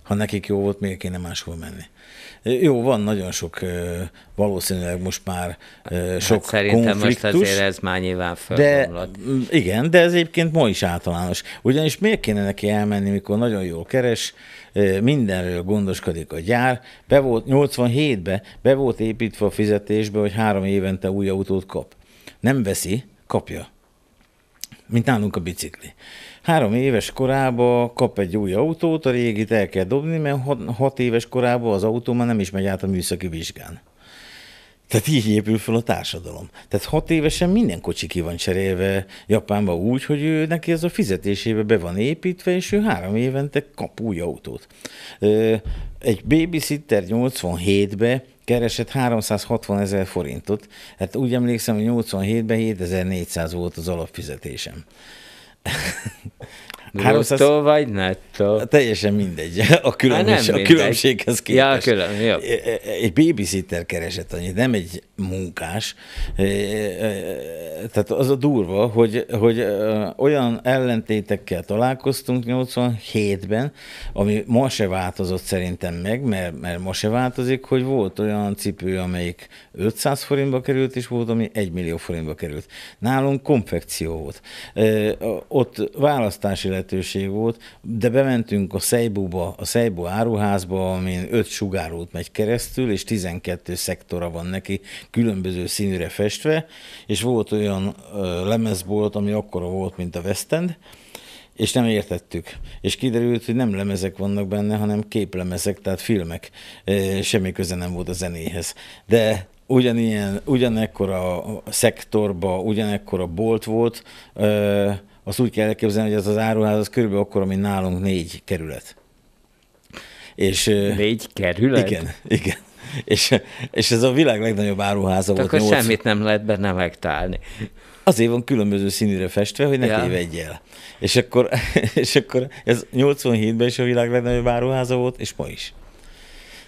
ha nekik jó volt, miért kéne máshol menni? Jó, van nagyon sok, valószínűleg most már hát sok hát szerintem konfliktus. most azért ez már nyilván De, igen, de ez egyébként ma is általános. Ugyanis miért kéne neki elmenni, mikor nagyon jól keres, mindenről gondoskodik a gyár. Be volt 87-ben, be volt építve a fizetésbe, hogy három évente új autót kap. Nem veszi, kapja. Mint nálunk a bicikli. Három éves korába kap egy új autót, a régit el kell dobni, mert hat, éves korába az autó már nem is megy át a műszaki vizsgán. Tehát így épül fel a társadalom. Tehát hat évesen minden kocsi ki van cserélve Japánba úgy, hogy ő, neki ez a fizetésébe be van építve, és ő három évente kap új autót. Egy babysitter 87-be keresett 360 ezer forintot. Hát úgy emlékszem, hogy 87-ben 7400 volt az alapfizetésem. Bruttó vagy netto? Teljesen mindegy. A, különbség, Há, nem mindegy. a különbséghez képest. Ja, külön, jó. Egy babysitter keresett annyit, nem egy munkás. Tehát az a durva, hogy, hogy olyan ellentétekkel találkoztunk 87-ben, ami ma se változott szerintem meg, mert, mert ma se változik, hogy volt olyan cipő, amelyik 500 forintba került, és volt, ami 1 millió forintba került. Nálunk konfekció volt. Ott választási lehetőség volt, de bementünk a Szejbúba, a Szejbú áruházba, amin 5 sugárút megy keresztül, és 12 szektora van neki, különböző színűre festve, és volt olyan lemezbolt, ami akkora volt, mint a West End, és nem értettük. És kiderült, hogy nem lemezek vannak benne, hanem képlemezek, tehát filmek. Semmi köze nem volt a zenéhez. De ugyanilyen, ugyanekkor a szektorba, ugyanekkor a bolt volt, azt úgy kell elképzelni, hogy az az áruház az körülbelül akkor, mint nálunk négy kerület. És, négy kerület? Igen, igen és, és ez a világ legnagyobb áruháza Te volt. Akkor 8... semmit nem lehet benne megtálni. Azért van különböző színűre festve, hogy ne ja. el. És akkor, és akkor ez 87-ben is a világ legnagyobb áruháza volt, és ma is.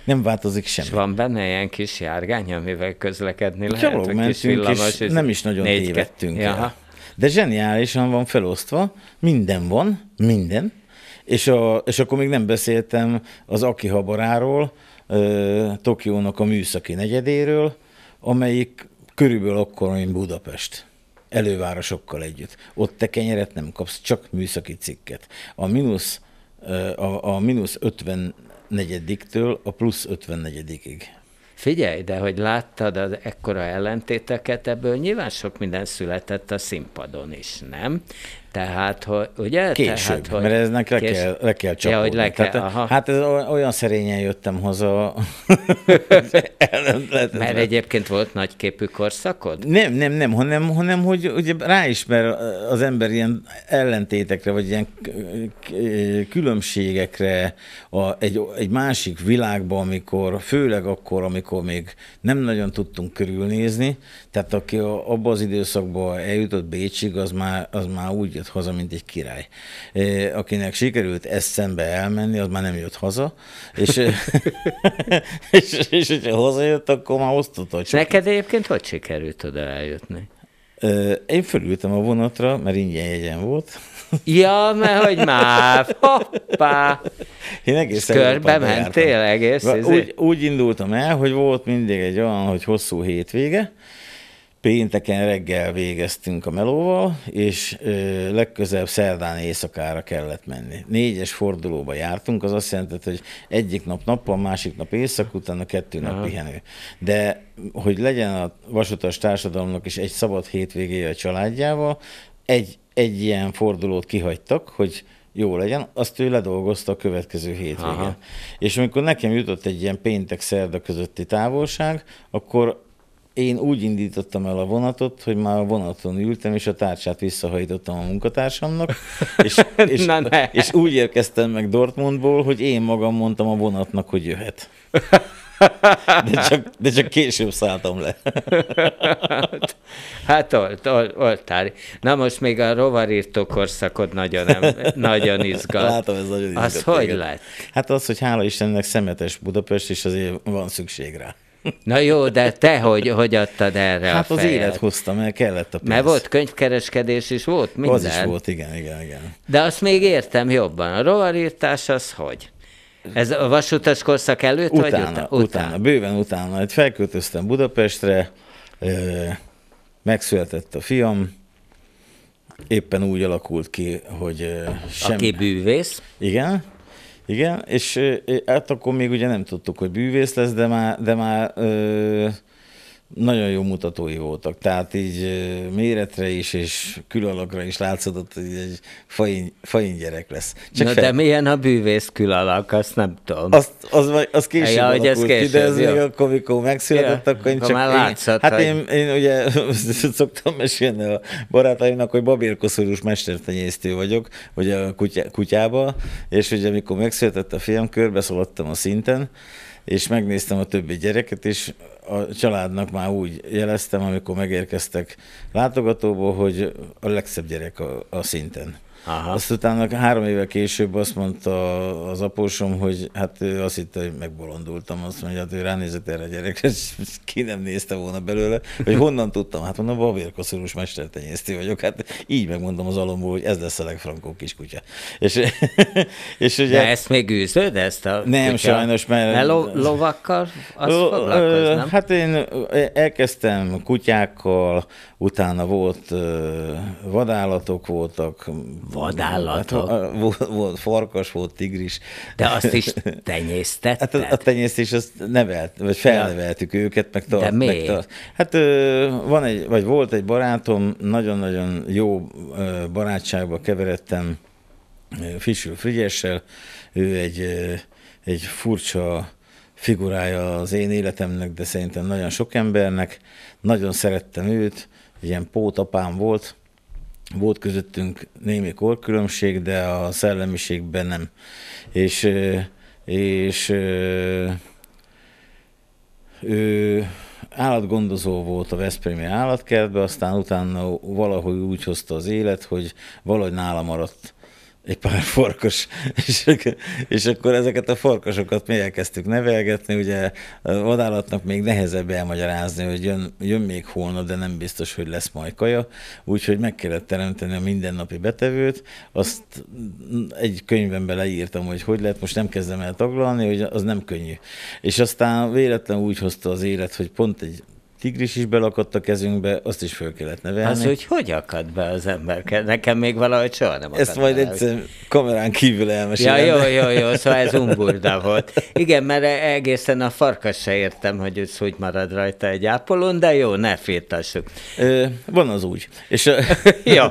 Nem változik semmi. És van benne ilyen kis járgány, amivel közlekedni lehet? Gyalog mentünk, villamos, és nem is nagyon négy tévedtünk ja. De zseniálisan van felosztva, minden van, minden, és, a, és akkor még nem beszéltem az Akihabaráról, Tokiónak a műszaki negyedéről, amelyik körülbelül akkor, mint Budapest elővárosokkal együtt. Ott te kenyeret nem kapsz, csak műszaki cikket. A mínusz, a, a mínusz 54-től a plusz 54-ig. Figyelj, de hogy láttad az ekkora ellentéteket, ebből nyilván sok minden született a színpadon is, nem? Tehát, ugye? Később, Tehát, hogy mert eznek le, kell, le kell csapódni. Ja, hogy le kell, Tehát, aha. Hát ez olyan szerényen jöttem haza. mert meg. egyébként volt nagy képű korszakod? Nem, nem, nem, hanem, hanem hogy ugye ráismer az ember ilyen ellentétekre, vagy ilyen különbségekre a, egy, egy másik világban, amikor, főleg akkor, amikor még nem nagyon tudtunk körülnézni, tehát aki abban az időszakban eljutott Bécsig, az már, az már úgy jött haza, mint egy király. Akinek sikerült ezt szembe elmenni, az már nem jött haza, és, és, és, és, hogyha ha hazajött, akkor már osztotta. Neked egyébként hogy sikerült oda eljutni? Én fölültem a vonatra, mert ingyen jegyen volt. Ja, mert hogy már, hoppá! Én egész Körbe mentél egész? Izé? Úgy, úgy indultam el, hogy volt mindig egy olyan, hogy hosszú hétvége, pénteken reggel végeztünk a melóval, és ö, legközelebb szerdán éjszakára kellett menni. Négyes fordulóba jártunk, az azt jelenti, hogy egyik nap nappal, másik nap éjszak, utána kettő nap Aha. pihenő. De hogy legyen a vasutas társadalomnak is egy szabad hétvégéje a családjával, egy, egy ilyen fordulót kihagytak, hogy jó legyen, azt ő ledolgozta a következő hétvégén. Aha. És amikor nekem jutott egy ilyen péntek-szerda közötti távolság, akkor én úgy indítottam el a vonatot, hogy már a vonaton ültem, és a tárcsát visszahajtottam a munkatársamnak, és, és, Na, ne. és úgy érkeztem meg Dortmundból, hogy én magam mondtam a vonatnak, hogy jöhet. De csak, de csak később szálltam le. Hát ott, olt, oltál. Na most még a rovarírtó korszakod nagyon, nagyon izgat. Látom, ez nagyon izgat. Az hogy lett? Hát az, hogy hála Istennek szemetes Budapest, és azért van szükség rá. Na jó, de te hogy, hogy adtad erre hát a fejed? az élet hozta, mert kellett a pénz. Mert volt könyvkereskedés is, volt minden. Az is volt, igen, igen, igen. De azt még értem jobban. A rovarírtás az hogy? Ez a vasutas korszak előtt, utána, vagy utána? Utána, bőven utána. Egy felköltöztem Budapestre, megszületett a fiam, éppen úgy alakult ki, hogy semmi... Aki bűvész. Igen, igen, és hát akkor még ugye nem tudtuk, hogy bűvész lesz, de már, de már ö, nagyon jó mutatói voltak, tehát így méretre is, és külalakra is látszott, hogy egy fain, fain gyerek lesz. Csak Na fel... de milyen a bűvész külalak, azt nem tudom. Azt, az, az, később ja, hogy ez később, ki, de ez még akkor, mikor megszületett, ja, akkor én csak... Már látszott, én, hát hogy... én, én ugye szoktam mesélni a barátaimnak, hogy babérkoszorús mestertenyésztő vagyok, ugye a kutyá, kutyába, és ugye amikor megszületett a fiam, körbeszaladtam a szinten, és megnéztem a többi gyereket, és a családnak már úgy jeleztem, amikor megérkeztek látogatóból, hogy a legszebb gyerek a, a szinten. Aha. Azt utána három éve később azt mondta az apósom, hogy hát ő azt hitte, hogy megbolondultam, azt mondja, hát ő ránézett erre a gyerekre, és ki nem nézte volna belőle, hogy honnan tudtam, hát mondom, vérkoszorús mestertenyésztő vagyok, hát így megmondom az alomból, hogy ez lesz a legfrankó kiskutya. És, és ugye... De ezt még űzöd, ezt a... Nem, kutya? sajnos, mert... Ne lo, lovakkal azt lo, Hát én elkezdtem kutyákkal, utána volt vadállatok voltak. Vadállatok? Hát, volt, volt farkas, volt tigris. De azt is tenyésztett. Hát a, a tenyésztés, azt nevelt, vagy felneveltük ja. őket. Meg tart, De miért? Meg tart. Hát van egy, vagy volt egy barátom, nagyon-nagyon jó barátságba keveredtem Fisül Frigyessel, ő egy, egy furcsa figurája az én életemnek, de szerintem nagyon sok embernek. Nagyon szerettem őt, egy ilyen pótapám volt, volt közöttünk némi korkülönbség, de a szellemiségben nem. És, és ő állatgondozó volt a Veszprémi állatkertben, aztán utána valahogy úgy hozta az élet, hogy valahogy nála maradt egy pár farkas, és, és akkor ezeket a farkasokat mi elkezdtük nevelgetni, ugye vadállatnak még nehezebb elmagyarázni, hogy jön, jön még holnap, de nem biztos, hogy lesz majd kaja, úgyhogy meg kellett teremteni a mindennapi betevőt, azt egy könyvembe leírtam, hogy hogy lehet, most nem kezdem el taglalni, hogy az nem könnyű. És aztán véletlen úgy hozta az élet, hogy pont egy tigris is belakadt a kezünkbe, azt is föl kellett nevelni. Az, hogy hogy akad be az ember? Nekem még valahogy soha nem Ezt majd el. kamerán kívül elmesélem. Ja, jó, jó, jó, szóval ez umburda volt. Igen, mert e- egészen a farkas se értem, hogy ez hogy marad rajta egy ápolón, de jó, ne firtassuk. Van az úgy. És a... jó,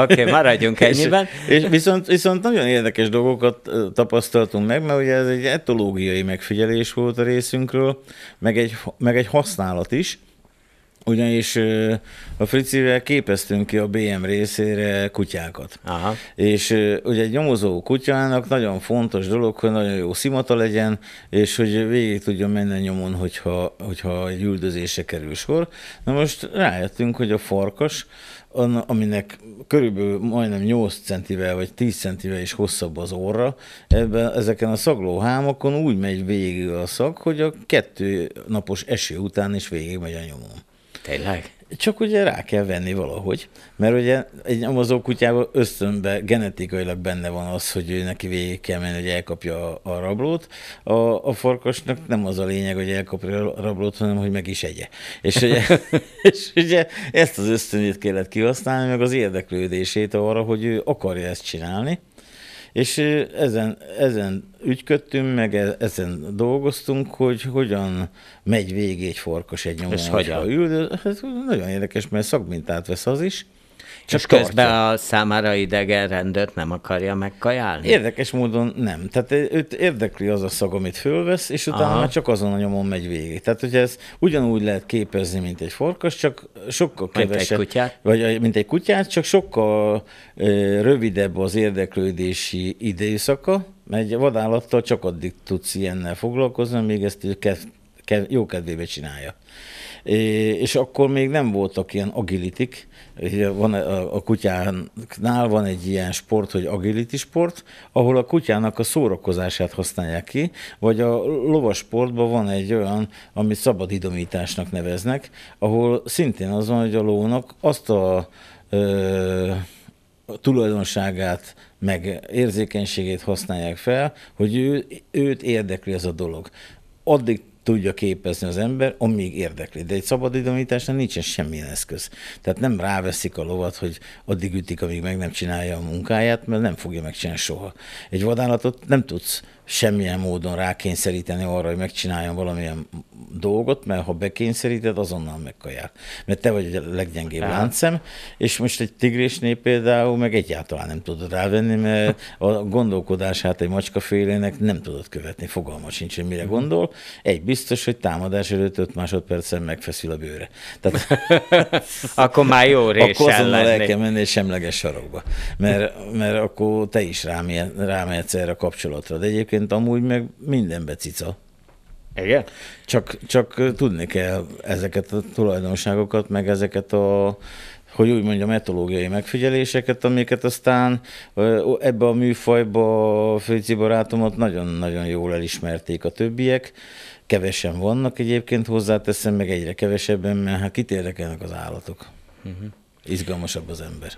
oké, okay, maradjunk ennyiben. És, és viszont, viszont nagyon érdekes dolgokat tapasztaltunk meg, mert ugye ez egy etológiai megfigyelés volt a részünkről, meg egy, meg egy használat is, ugyanis a Fricivel képeztünk ki a BM részére kutyákat. Aha. És ugye egy nyomozó kutyának nagyon fontos dolog, hogy nagyon jó szimata legyen, és hogy végig tudjon menni a nyomon, hogyha, hogyha egy üldözése kerül sor. Na most rájöttünk, hogy a farkas, aminek körülbelül majdnem 8 centivel vagy 10 centivel is hosszabb az orra, ebben, ezeken a szaglóhámokon úgy megy végig a szag, hogy a kettő napos eső után is végig megy a nyomon. Tényleg? Csak ugye rá kell venni valahogy, mert ugye egy nyomozó kutyában ösztönben genetikailag benne van az, hogy ő neki végig kell menni, hogy elkapja a, a rablót. A, a farkasnak nem az a lényeg, hogy elkapja a rablót, hanem hogy meg is egye. És ugye, és ugye ezt az ösztönét kellett kihasználni, meg az érdeklődését arra, hogy ő akarja ezt csinálni, és ezen, ezen ügyködtünk, meg e, ezen dolgoztunk, hogy hogyan megy végig egy farkas egy nyomás, És hogyan? ez nagyon érdekes, mert szakmintát vesz az is, csak és közben tartja. a számára idegen rendőrt nem akarja megkajálni? Érdekes módon nem. Tehát őt érdekli az a szag, amit fölvesz, és utána Aha. csak azon a nyomon megy végig. Tehát, hogy ez ugyanúgy lehet képezni, mint egy forkas, csak sokkal kevesebb. Mint egy kutyát? Vagy mint egy kutyát, csak sokkal rövidebb az érdeklődési időszaka, mert egy vadállattal csak addig tudsz ilyennel foglalkozni, még ezt kev, kev, jó kedvébe csinálja és akkor még nem voltak ilyen agilitik, van a kutyánál van egy ilyen sport, hogy agility sport, ahol a kutyának a szórakozását használják ki, vagy a lovasportban van egy olyan, amit szabad idomításnak neveznek, ahol szintén az van, hogy a lónak azt a ö, tulajdonságát, meg érzékenységét használják fel, hogy ő, őt érdekli ez a dolog. Addig tudja képezni az ember, amíg érdekli. De egy időmításnál nincsen semmilyen eszköz. Tehát nem ráveszik a lovat, hogy addig ütik, amíg meg nem csinálja a munkáját, mert nem fogja megcsinálni soha. Egy vadállatot nem tudsz semmilyen módon rákényszeríteni arra, hogy megcsináljon valamilyen dolgot, mert ha bekényszeríted, azonnal megkajál. Mert te vagy a leggyengébb Aha. láncem, és most egy tigrésnél például meg egyáltalán nem tudod rávenni, mert a gondolkodását egy macskafélének nem tudod követni, fogalma sincs, hogy mire mhm. gondol. Egy biztos, hogy támadás előtt 5 másodpercen megfeszül a bőre. Tehát, akkor már jó rész Akkor azonnal lenni. el kell menni egy semleges sarokba, mert, mert akkor te is rámehetsz erre a kapcsolatra. De egyébként egyébként amúgy meg minden becica. Igen? Csak, csak tudni kell ezeket a tulajdonságokat, meg ezeket a hogy úgy mondjam, etológiai megfigyeléseket, amiket aztán ebbe a műfajba a Főci barátomat nagyon-nagyon jól elismerték a többiek. Kevesen vannak egyébként, hozzáteszem, meg egyre kevesebben, mert hát kit érdekelnek az állatok. Uh-huh. Izgalmasabb az ember.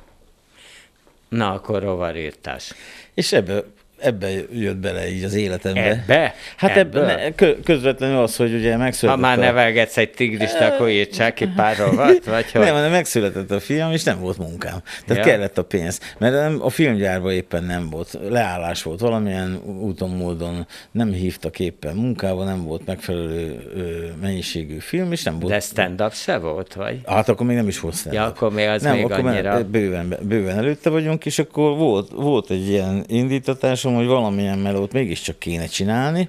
Na, akkor rovarírtás. És ebbe ebbe jött bele így az életembe. Ebbe? Hát ebbe, ebbe ne, közvetlenül az, hogy ugye megszületett. Ha már a... nevelgetsz egy tigrist, e... akkor írtsák ki pár rovat, vagy hogy? Nem, hanem megszületett a fiam, és nem volt munkám. Tehát ja. kellett a pénz. Mert nem, a filmgyárban éppen nem volt. Leállás volt valamilyen úton, módon. Nem hívtak éppen munkába, nem volt megfelelő ö, mennyiségű film, és nem volt. De stand-up se volt, vagy? Hát akkor még nem is volt stand-up. Ja, akkor még az nem, még akkor annyira. Bőven, bőven előtte vagyunk, és akkor volt, volt egy ilyen indítatásom, gondoltam, hogy valamilyen melót mégiscsak kéne csinálni,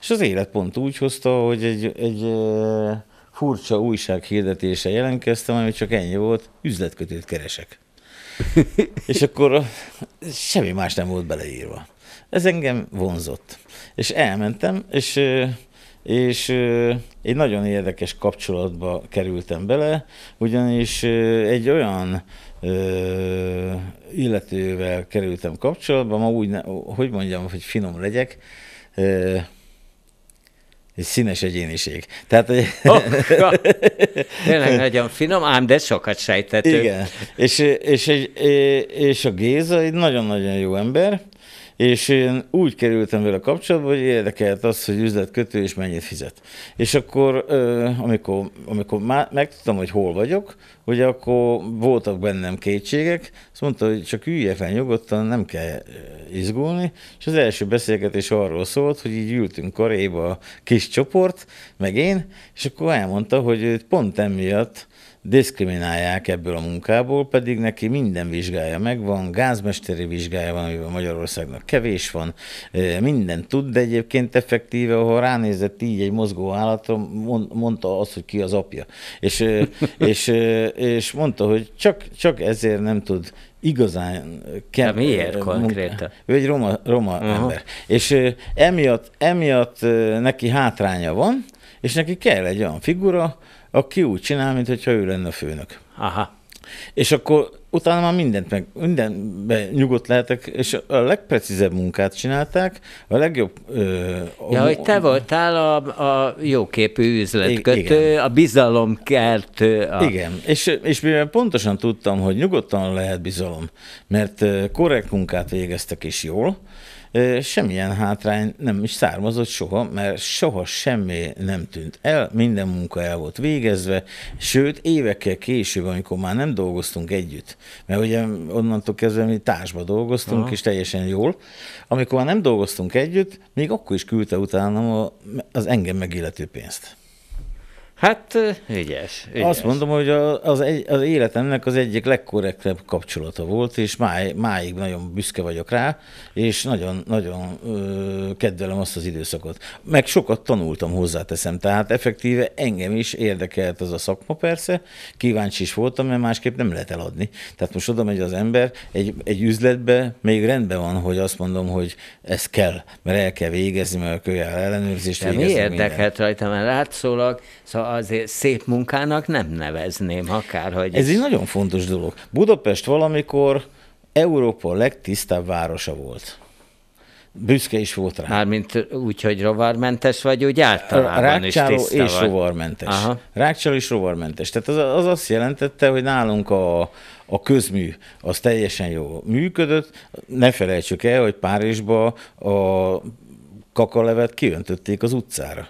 és az élet pont úgy hozta, hogy egy, egy furcsa újság hirdetése jelentkeztem, ami csak ennyi volt, üzletkötőt keresek. és akkor semmi más nem volt beleírva. Ez engem vonzott. És elmentem, és, és egy nagyon érdekes kapcsolatba kerültem bele, ugyanis egy olyan illetővel kerültem kapcsolatba, ma úgy, hogy mondjam, hogy finom legyek, ö, egy színes egyéniség. Tehát, hogy... Oh, tényleg nagyon finom, ám de sokat sejtett. Igen, és, és, egy, és a Géza egy nagyon-nagyon jó ember, és én úgy kerültem vele kapcsolatba, hogy érdekelt az, hogy üzletkötő és mennyit fizet. És akkor, amikor, amikor megtudtam, hogy hol vagyok, hogy akkor voltak bennem kétségek, azt mondta, hogy csak üljek le nyugodtan, nem kell izgulni, és az első beszélgetés arról szólt, hogy így ültünk karéba a kis csoport, meg én, és akkor elmondta, hogy pont emiatt diszkriminálják ebből a munkából, pedig neki minden vizsgája megvan, gázmesteri vizsgája van, amiben Magyarországnak kevés van, minden tud, de egyébként effektíve, ha ránézett így egy mozgó állatra, mondta azt, hogy ki az apja. És, és és mondta, hogy csak, csak ezért nem tud igazán... Kem, De miért munká... konkrétan? Ő egy roma, roma uh-huh. ember. És emiatt, emiatt neki hátránya van, és neki kell egy olyan figura, aki úgy csinál, mintha ő lenne a főnök. Aha. És akkor utána már mindent meg, mindenbe nyugodt lehetek, és a legprecízebb munkát csinálták, a legjobb... Ö, a, ja, hogy te voltál a, a jóképű üzletkötő, igen. a bizalomkert. A... Igen, és, és mivel pontosan tudtam, hogy nyugodtan lehet bizalom, mert korrekt munkát végeztek is jól, semmilyen hátrány nem is származott soha, mert soha semmi nem tűnt el, minden munka el volt végezve, sőt, évekkel később, amikor már nem dolgoztunk együtt, mert ugye onnantól kezdve mi társba dolgoztunk, Aha. és teljesen jól, amikor már nem dolgoztunk együtt, még akkor is küldte utána az engem megillető pénzt. Hát ügyes, ügyes. Azt mondom, hogy az, egy, az életemnek az egyik legkorrektebb kapcsolata volt, és máj, máig nagyon büszke vagyok rá, és nagyon, nagyon ö, kedvelem azt az időszakot. Meg sokat tanultam hozzáteszem, tehát effektíve engem is érdekelt az a szakma persze, kíváncsi is voltam, mert másképp nem lehet eladni. Tehát most oda megy az ember egy, egy üzletbe, még rendben van, hogy azt mondom, hogy ez kell, mert el kell végezni, mert a kölyel ellenőrzést De mi érdekelt rajta, mert látszólag, szóval azért szép munkának nem nevezném hogy Ez is. egy nagyon fontos dolog. Budapest valamikor Európa legtisztább városa volt. Büszke is volt rá. Mármint úgy, hogy rovarmentes vagy, úgy általában Rákcsáló is tiszta és vagy. rovarmentes. Aha. Rákcsáló és rovarmentes. Tehát az, az azt jelentette, hogy nálunk a, a közmű az teljesen jó működött. Ne felejtsük el, hogy Párizsba a kakalevet kiöntötték az utcára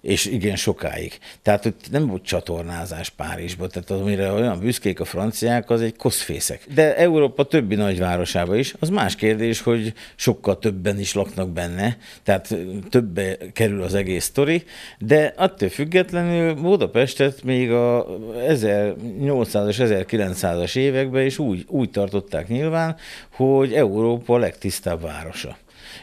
és igen sokáig. Tehát itt nem volt csatornázás párizsban, tehát az amire olyan büszkék a franciák, az egy koszfészek. De Európa többi nagyvárosában is, az más kérdés, hogy sokkal többen is laknak benne, tehát többe kerül az egész sztori, de attól függetlenül Budapestet még a 1800-as, 1900-as években is úgy, úgy tartották nyilván, hogy Európa legtisztább városa.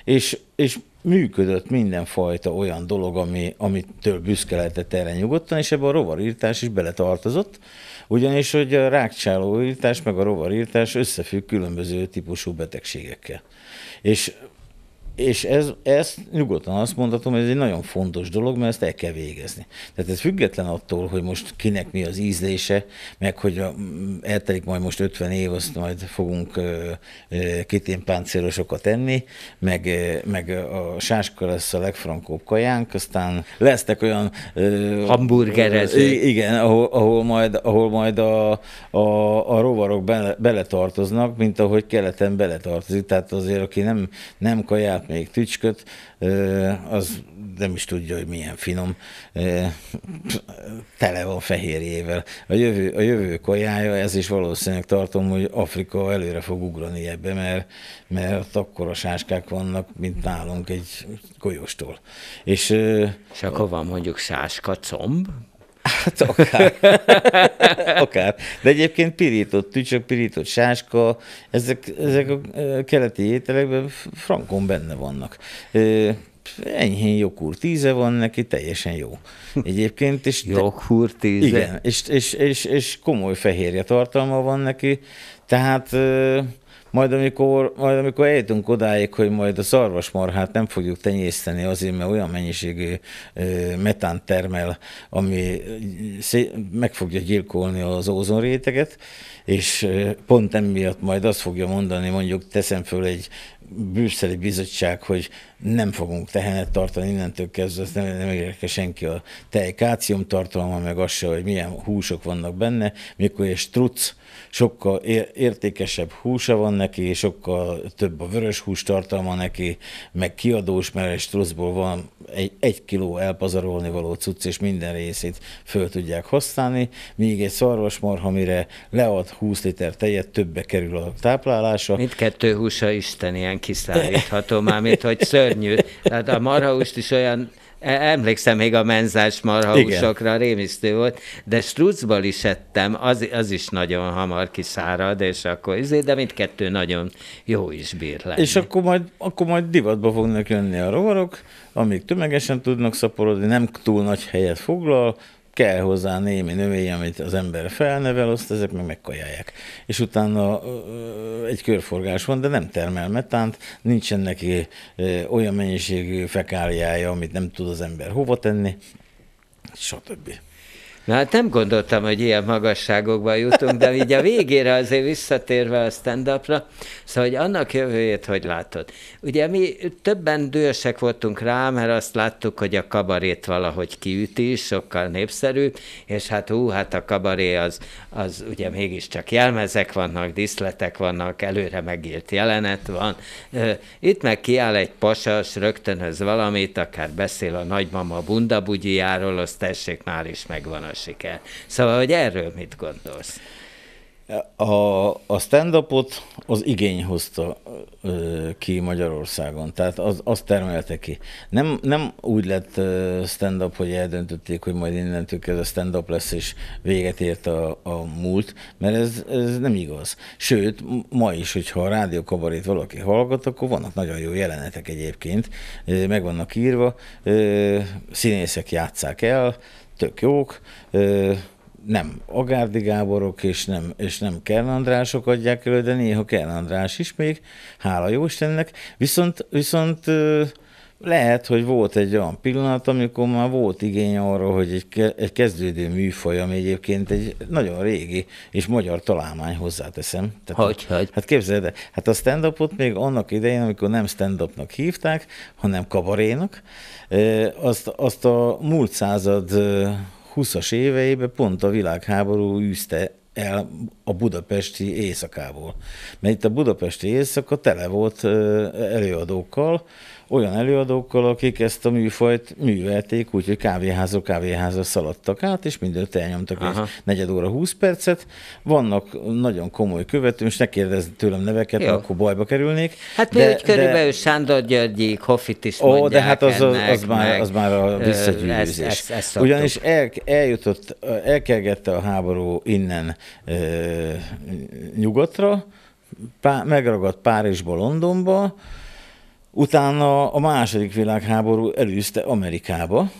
És, és működött mindenfajta olyan dolog, ami, amitől büszke lehetett erre nyugodtan, és ebbe a rovarírtás is beletartozott, ugyanis hogy a rákcsálóírtás meg a rovarírtás összefügg különböző típusú betegségekkel. És és ez, ezt nyugodtan azt mondhatom, hogy ez egy nagyon fontos dolog, mert ezt el kell végezni. Tehát ez független attól, hogy most kinek mi az ízlése, meg hogy mm, eltelik majd most 50 év, azt majd fogunk kiténpáncélosokat enni, meg, meg a sáska lesz a legfrankóbb kajánk, aztán lesznek olyan... Hamburgerező. Igen, ahol, ahol, majd, ahol majd a, a, a rovarok bele, beletartoznak, mint ahogy keleten beletartozik. Tehát azért, aki nem, nem kaját még tücsköt, az nem is tudja, hogy milyen finom, tele van fehérjével. A jövő, a jövő kajája, ez is valószínűleg tartom, hogy Afrika előre fog ugrani ebbe, mert, mert akkora sáskák vannak, mint nálunk egy golyóstól. És, És akkor van mondjuk sáska comb, Hát akár. akár. De egyébként pirított tücsök, pirított sáska, ezek, ezek a e, keleti ételekben frankon benne vannak. E, enyhén joghurt íze van neki, teljesen jó. Egyébként is... joghurt íze? Igen, és, és, és, és komoly fehérje tartalma van neki, tehát e, majd amikor, majd amikor eljutunk odáig, hogy majd a szarvasmarhát nem fogjuk tenyészteni azért, mert olyan mennyiségű metán termel, ami meg fogja gyilkolni az ózonréteget, és pont emiatt majd azt fogja mondani, mondjuk teszem föl egy brüsszeli bizottság, hogy nem fogunk tehenet tartani innentől kezdve, az nem, nem érke senki a tej kácium tartalma, meg az se, hogy milyen húsok vannak benne, mikor egy struc sokkal értékesebb húsa van neki, és sokkal több a vörös hús tartalma neki, meg kiadós, mert egy struszból van egy, egy kiló elpazarolni való cucc, és minden részét föl tudják használni, míg egy szarvasmarha, mire lead 20 liter tejet, többe kerül a táplálása. kettő húsa Isten ilyen kiszállítható, mármint hogy szörnyű. Tehát a marhahúst is olyan E, emlékszem még a menzás marhaúsokra, rémisztő volt, de strucból is ettem, az, az is nagyon hamar kiszárad, és akkor izé, de mindkettő nagyon jó is bír lenni. És akkor majd, akkor majd divatba fognak jönni a rovarok, amik tömegesen tudnak szaporodni, nem túl nagy helyet foglal, kell hozzá némi növény, amit az ember felnevel, azt ezek meg megkajálják. És utána egy körforgás van, de nem termel metánt, nincsen neki olyan mennyiségű fekáliája, amit nem tud az ember hova tenni, stb. Na hát nem gondoltam, hogy ilyen magasságokba jutunk, de így a végére azért visszatérve a stand -upra, szóval hogy annak jövőjét hogy látod? Ugye mi többen dühösek voltunk rá, mert azt láttuk, hogy a kabarét valahogy kiüti, sokkal népszerű, és hát hú, hát a kabaré az, az ugye mégiscsak jelmezek vannak, diszletek vannak, előre megírt jelenet van. Itt meg kiáll egy pasas, rögtönöz valamit, akár beszél a nagymama bundabugyjáról, azt tessék, már is megvan a hallgassik el. Szóval, hogy erről mit gondolsz? A, a stand-upot az igény hozta ö, ki Magyarországon, tehát az, az termelte ki. Nem, nem úgy lett stand-up, hogy eldöntötték, hogy majd innentől kezdve stand-up lesz, és véget ért a, a múlt, mert ez, ez nem igaz. Sőt, ma is, hogyha a rádiókabarét valaki hallgat, akkor vannak nagyon jó jelenetek egyébként, meg vannak írva, ö, színészek játszák el, tök jók, nem Agárdi Gáborok és nem, és nem Kern Andrások adják elő, de néha Kern András is még, hála jó Istennek, viszont, viszont lehet, hogy volt egy olyan pillanat, amikor már volt igény arra, hogy egy, egy kezdődő műfaj, ami egyébként egy nagyon régi és magyar találmány, hozzáteszem. Tehát, hogy, hogy? Hát képzeld el, hát a stand még annak idején, amikor nem stand hívták, hanem kabarénak, azt, azt a múlt század 20-as éveiben pont a világháború űzte el a budapesti éjszakából. Mert itt a budapesti éjszaka tele volt előadókkal, olyan előadókkal, akik ezt a műfajt művelték, úgyhogy kávéházok kávéházra szaladtak át, és mindent elnyomtak Aha. egy negyed óra, húsz percet. Vannak nagyon komoly követőm, és ne kérdezz tőlem neveket, Jó. akkor bajba kerülnék. Hát de, mi úgy körülbelül de... Sándor Györgyék, Hoffit is Ó, mondják de hát az, ennek, az, már, meg, az már a visszagyűjtés. Ugyanis el, eljutott, elkergette a háború innen e, nyugatra, pá, megragadt Párizsba, Londonba, Utána a második világháború elűzte Amerikába,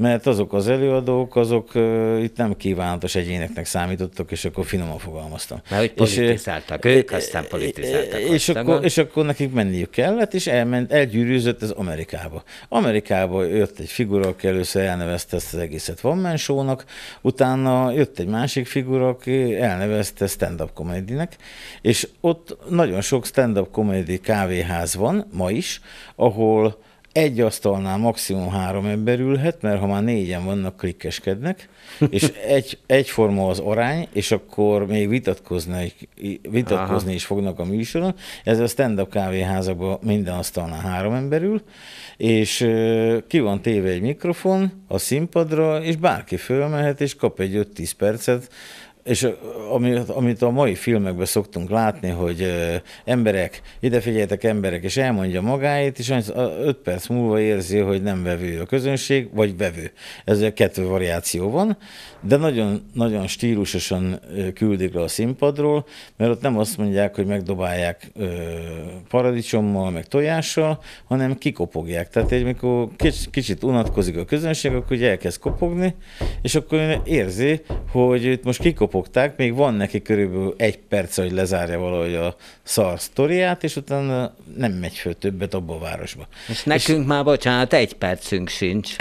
mert azok az előadók, azok uh, itt nem kívánatos egyéneknek számítottak, és akkor finoman fogalmaztam. Mert hogy politizáltak és, ők, aztán politizáltak. És aztán akkor, és akkor nekik menniük kellett, és elment, elgyűrűzött az Amerikába. Amerikába jött egy figura, aki először elnevezte ezt az egészet Van Mensónak, utána jött egy másik figura, aki elnevezte stand-up comedynek, és ott nagyon sok stand-up comedy kávéház van, ma is, ahol egy asztalnál maximum három ember ülhet, mert ha már négyen vannak, klikkeskednek, és egy, egyforma az arány, és akkor még vitatkozni, vitatkozni is fognak a műsoron. Ez a stand-up kávéházakban minden asztalnál három ember ül, és ki van téve egy mikrofon a színpadra, és bárki fölmehet, és kap egy 5-10 percet, és amit, amit a mai filmekben szoktunk látni, hogy emberek, ide figyeljetek emberek, és elmondja magáit, és 5 perc múlva érzi, hogy nem vevő a közönség, vagy vevő. Ez a kettő variáció van, de nagyon, nagyon stílusosan küldik le a színpadról, mert ott nem azt mondják, hogy megdobálják paradicsommal, meg tojással, hanem kikopogják. Tehát egy, mikor kicsit unatkozik a közönség, akkor ugye elkezd kopogni, és akkor érzi, hogy itt most kikopogták, még van neki körülbelül egy perc, hogy lezárja valahogy a szar sztoriát, és utána nem megy föl többet abba a városba. És nekünk és... már, bocsánat, egy percünk sincs.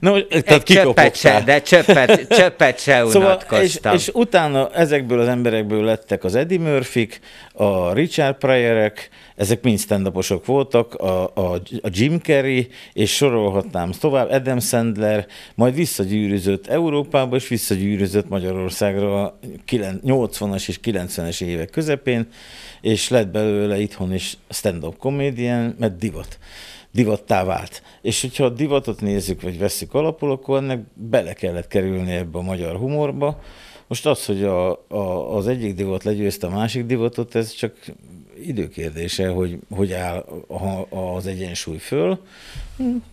Na, no, tehát egy kikopogták. Csöppet se, de csöppet, csöppet se szóval, és, és utána ezekből az emberekből lettek az Eddie murphy a Richard Pryorek, ezek mind stand voltak, a, a, a Jim Carrey, és sorolhatnám tovább, Adam Sandler, majd visszagyűrűzött Európába, és visszagyűrűzött Magyarországra a 80-as és 90-es évek közepén, és lett belőle itthon is stand-up komédien, mert divat divattá vált. És hogyha a divatot nézzük, vagy veszük alapul, akkor ennek bele kellett kerülni ebbe a magyar humorba. Most az, hogy a, a, az egyik divat legyőzte a másik divatot, ez csak időkérdése, hogy hogy áll az egyensúly föl.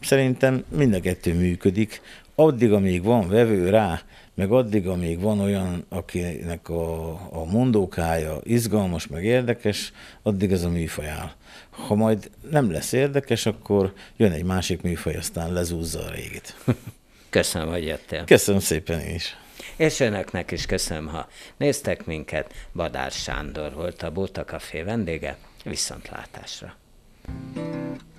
Szerintem mind a kettő működik. Addig, amíg van vevő rá, meg addig, amíg van olyan, akinek a, a mondókája izgalmas, meg érdekes, addig ez a műfaj áll. Ha majd nem lesz érdekes, akkor jön egy másik műfaj, aztán lezúzza a régit. Köszönöm, hogy jöttél. Köszönöm szépen én is és önöknek is köszönöm, ha néztek minket. Badár Sándor volt a Bóta Café vendége, viszontlátásra. thank you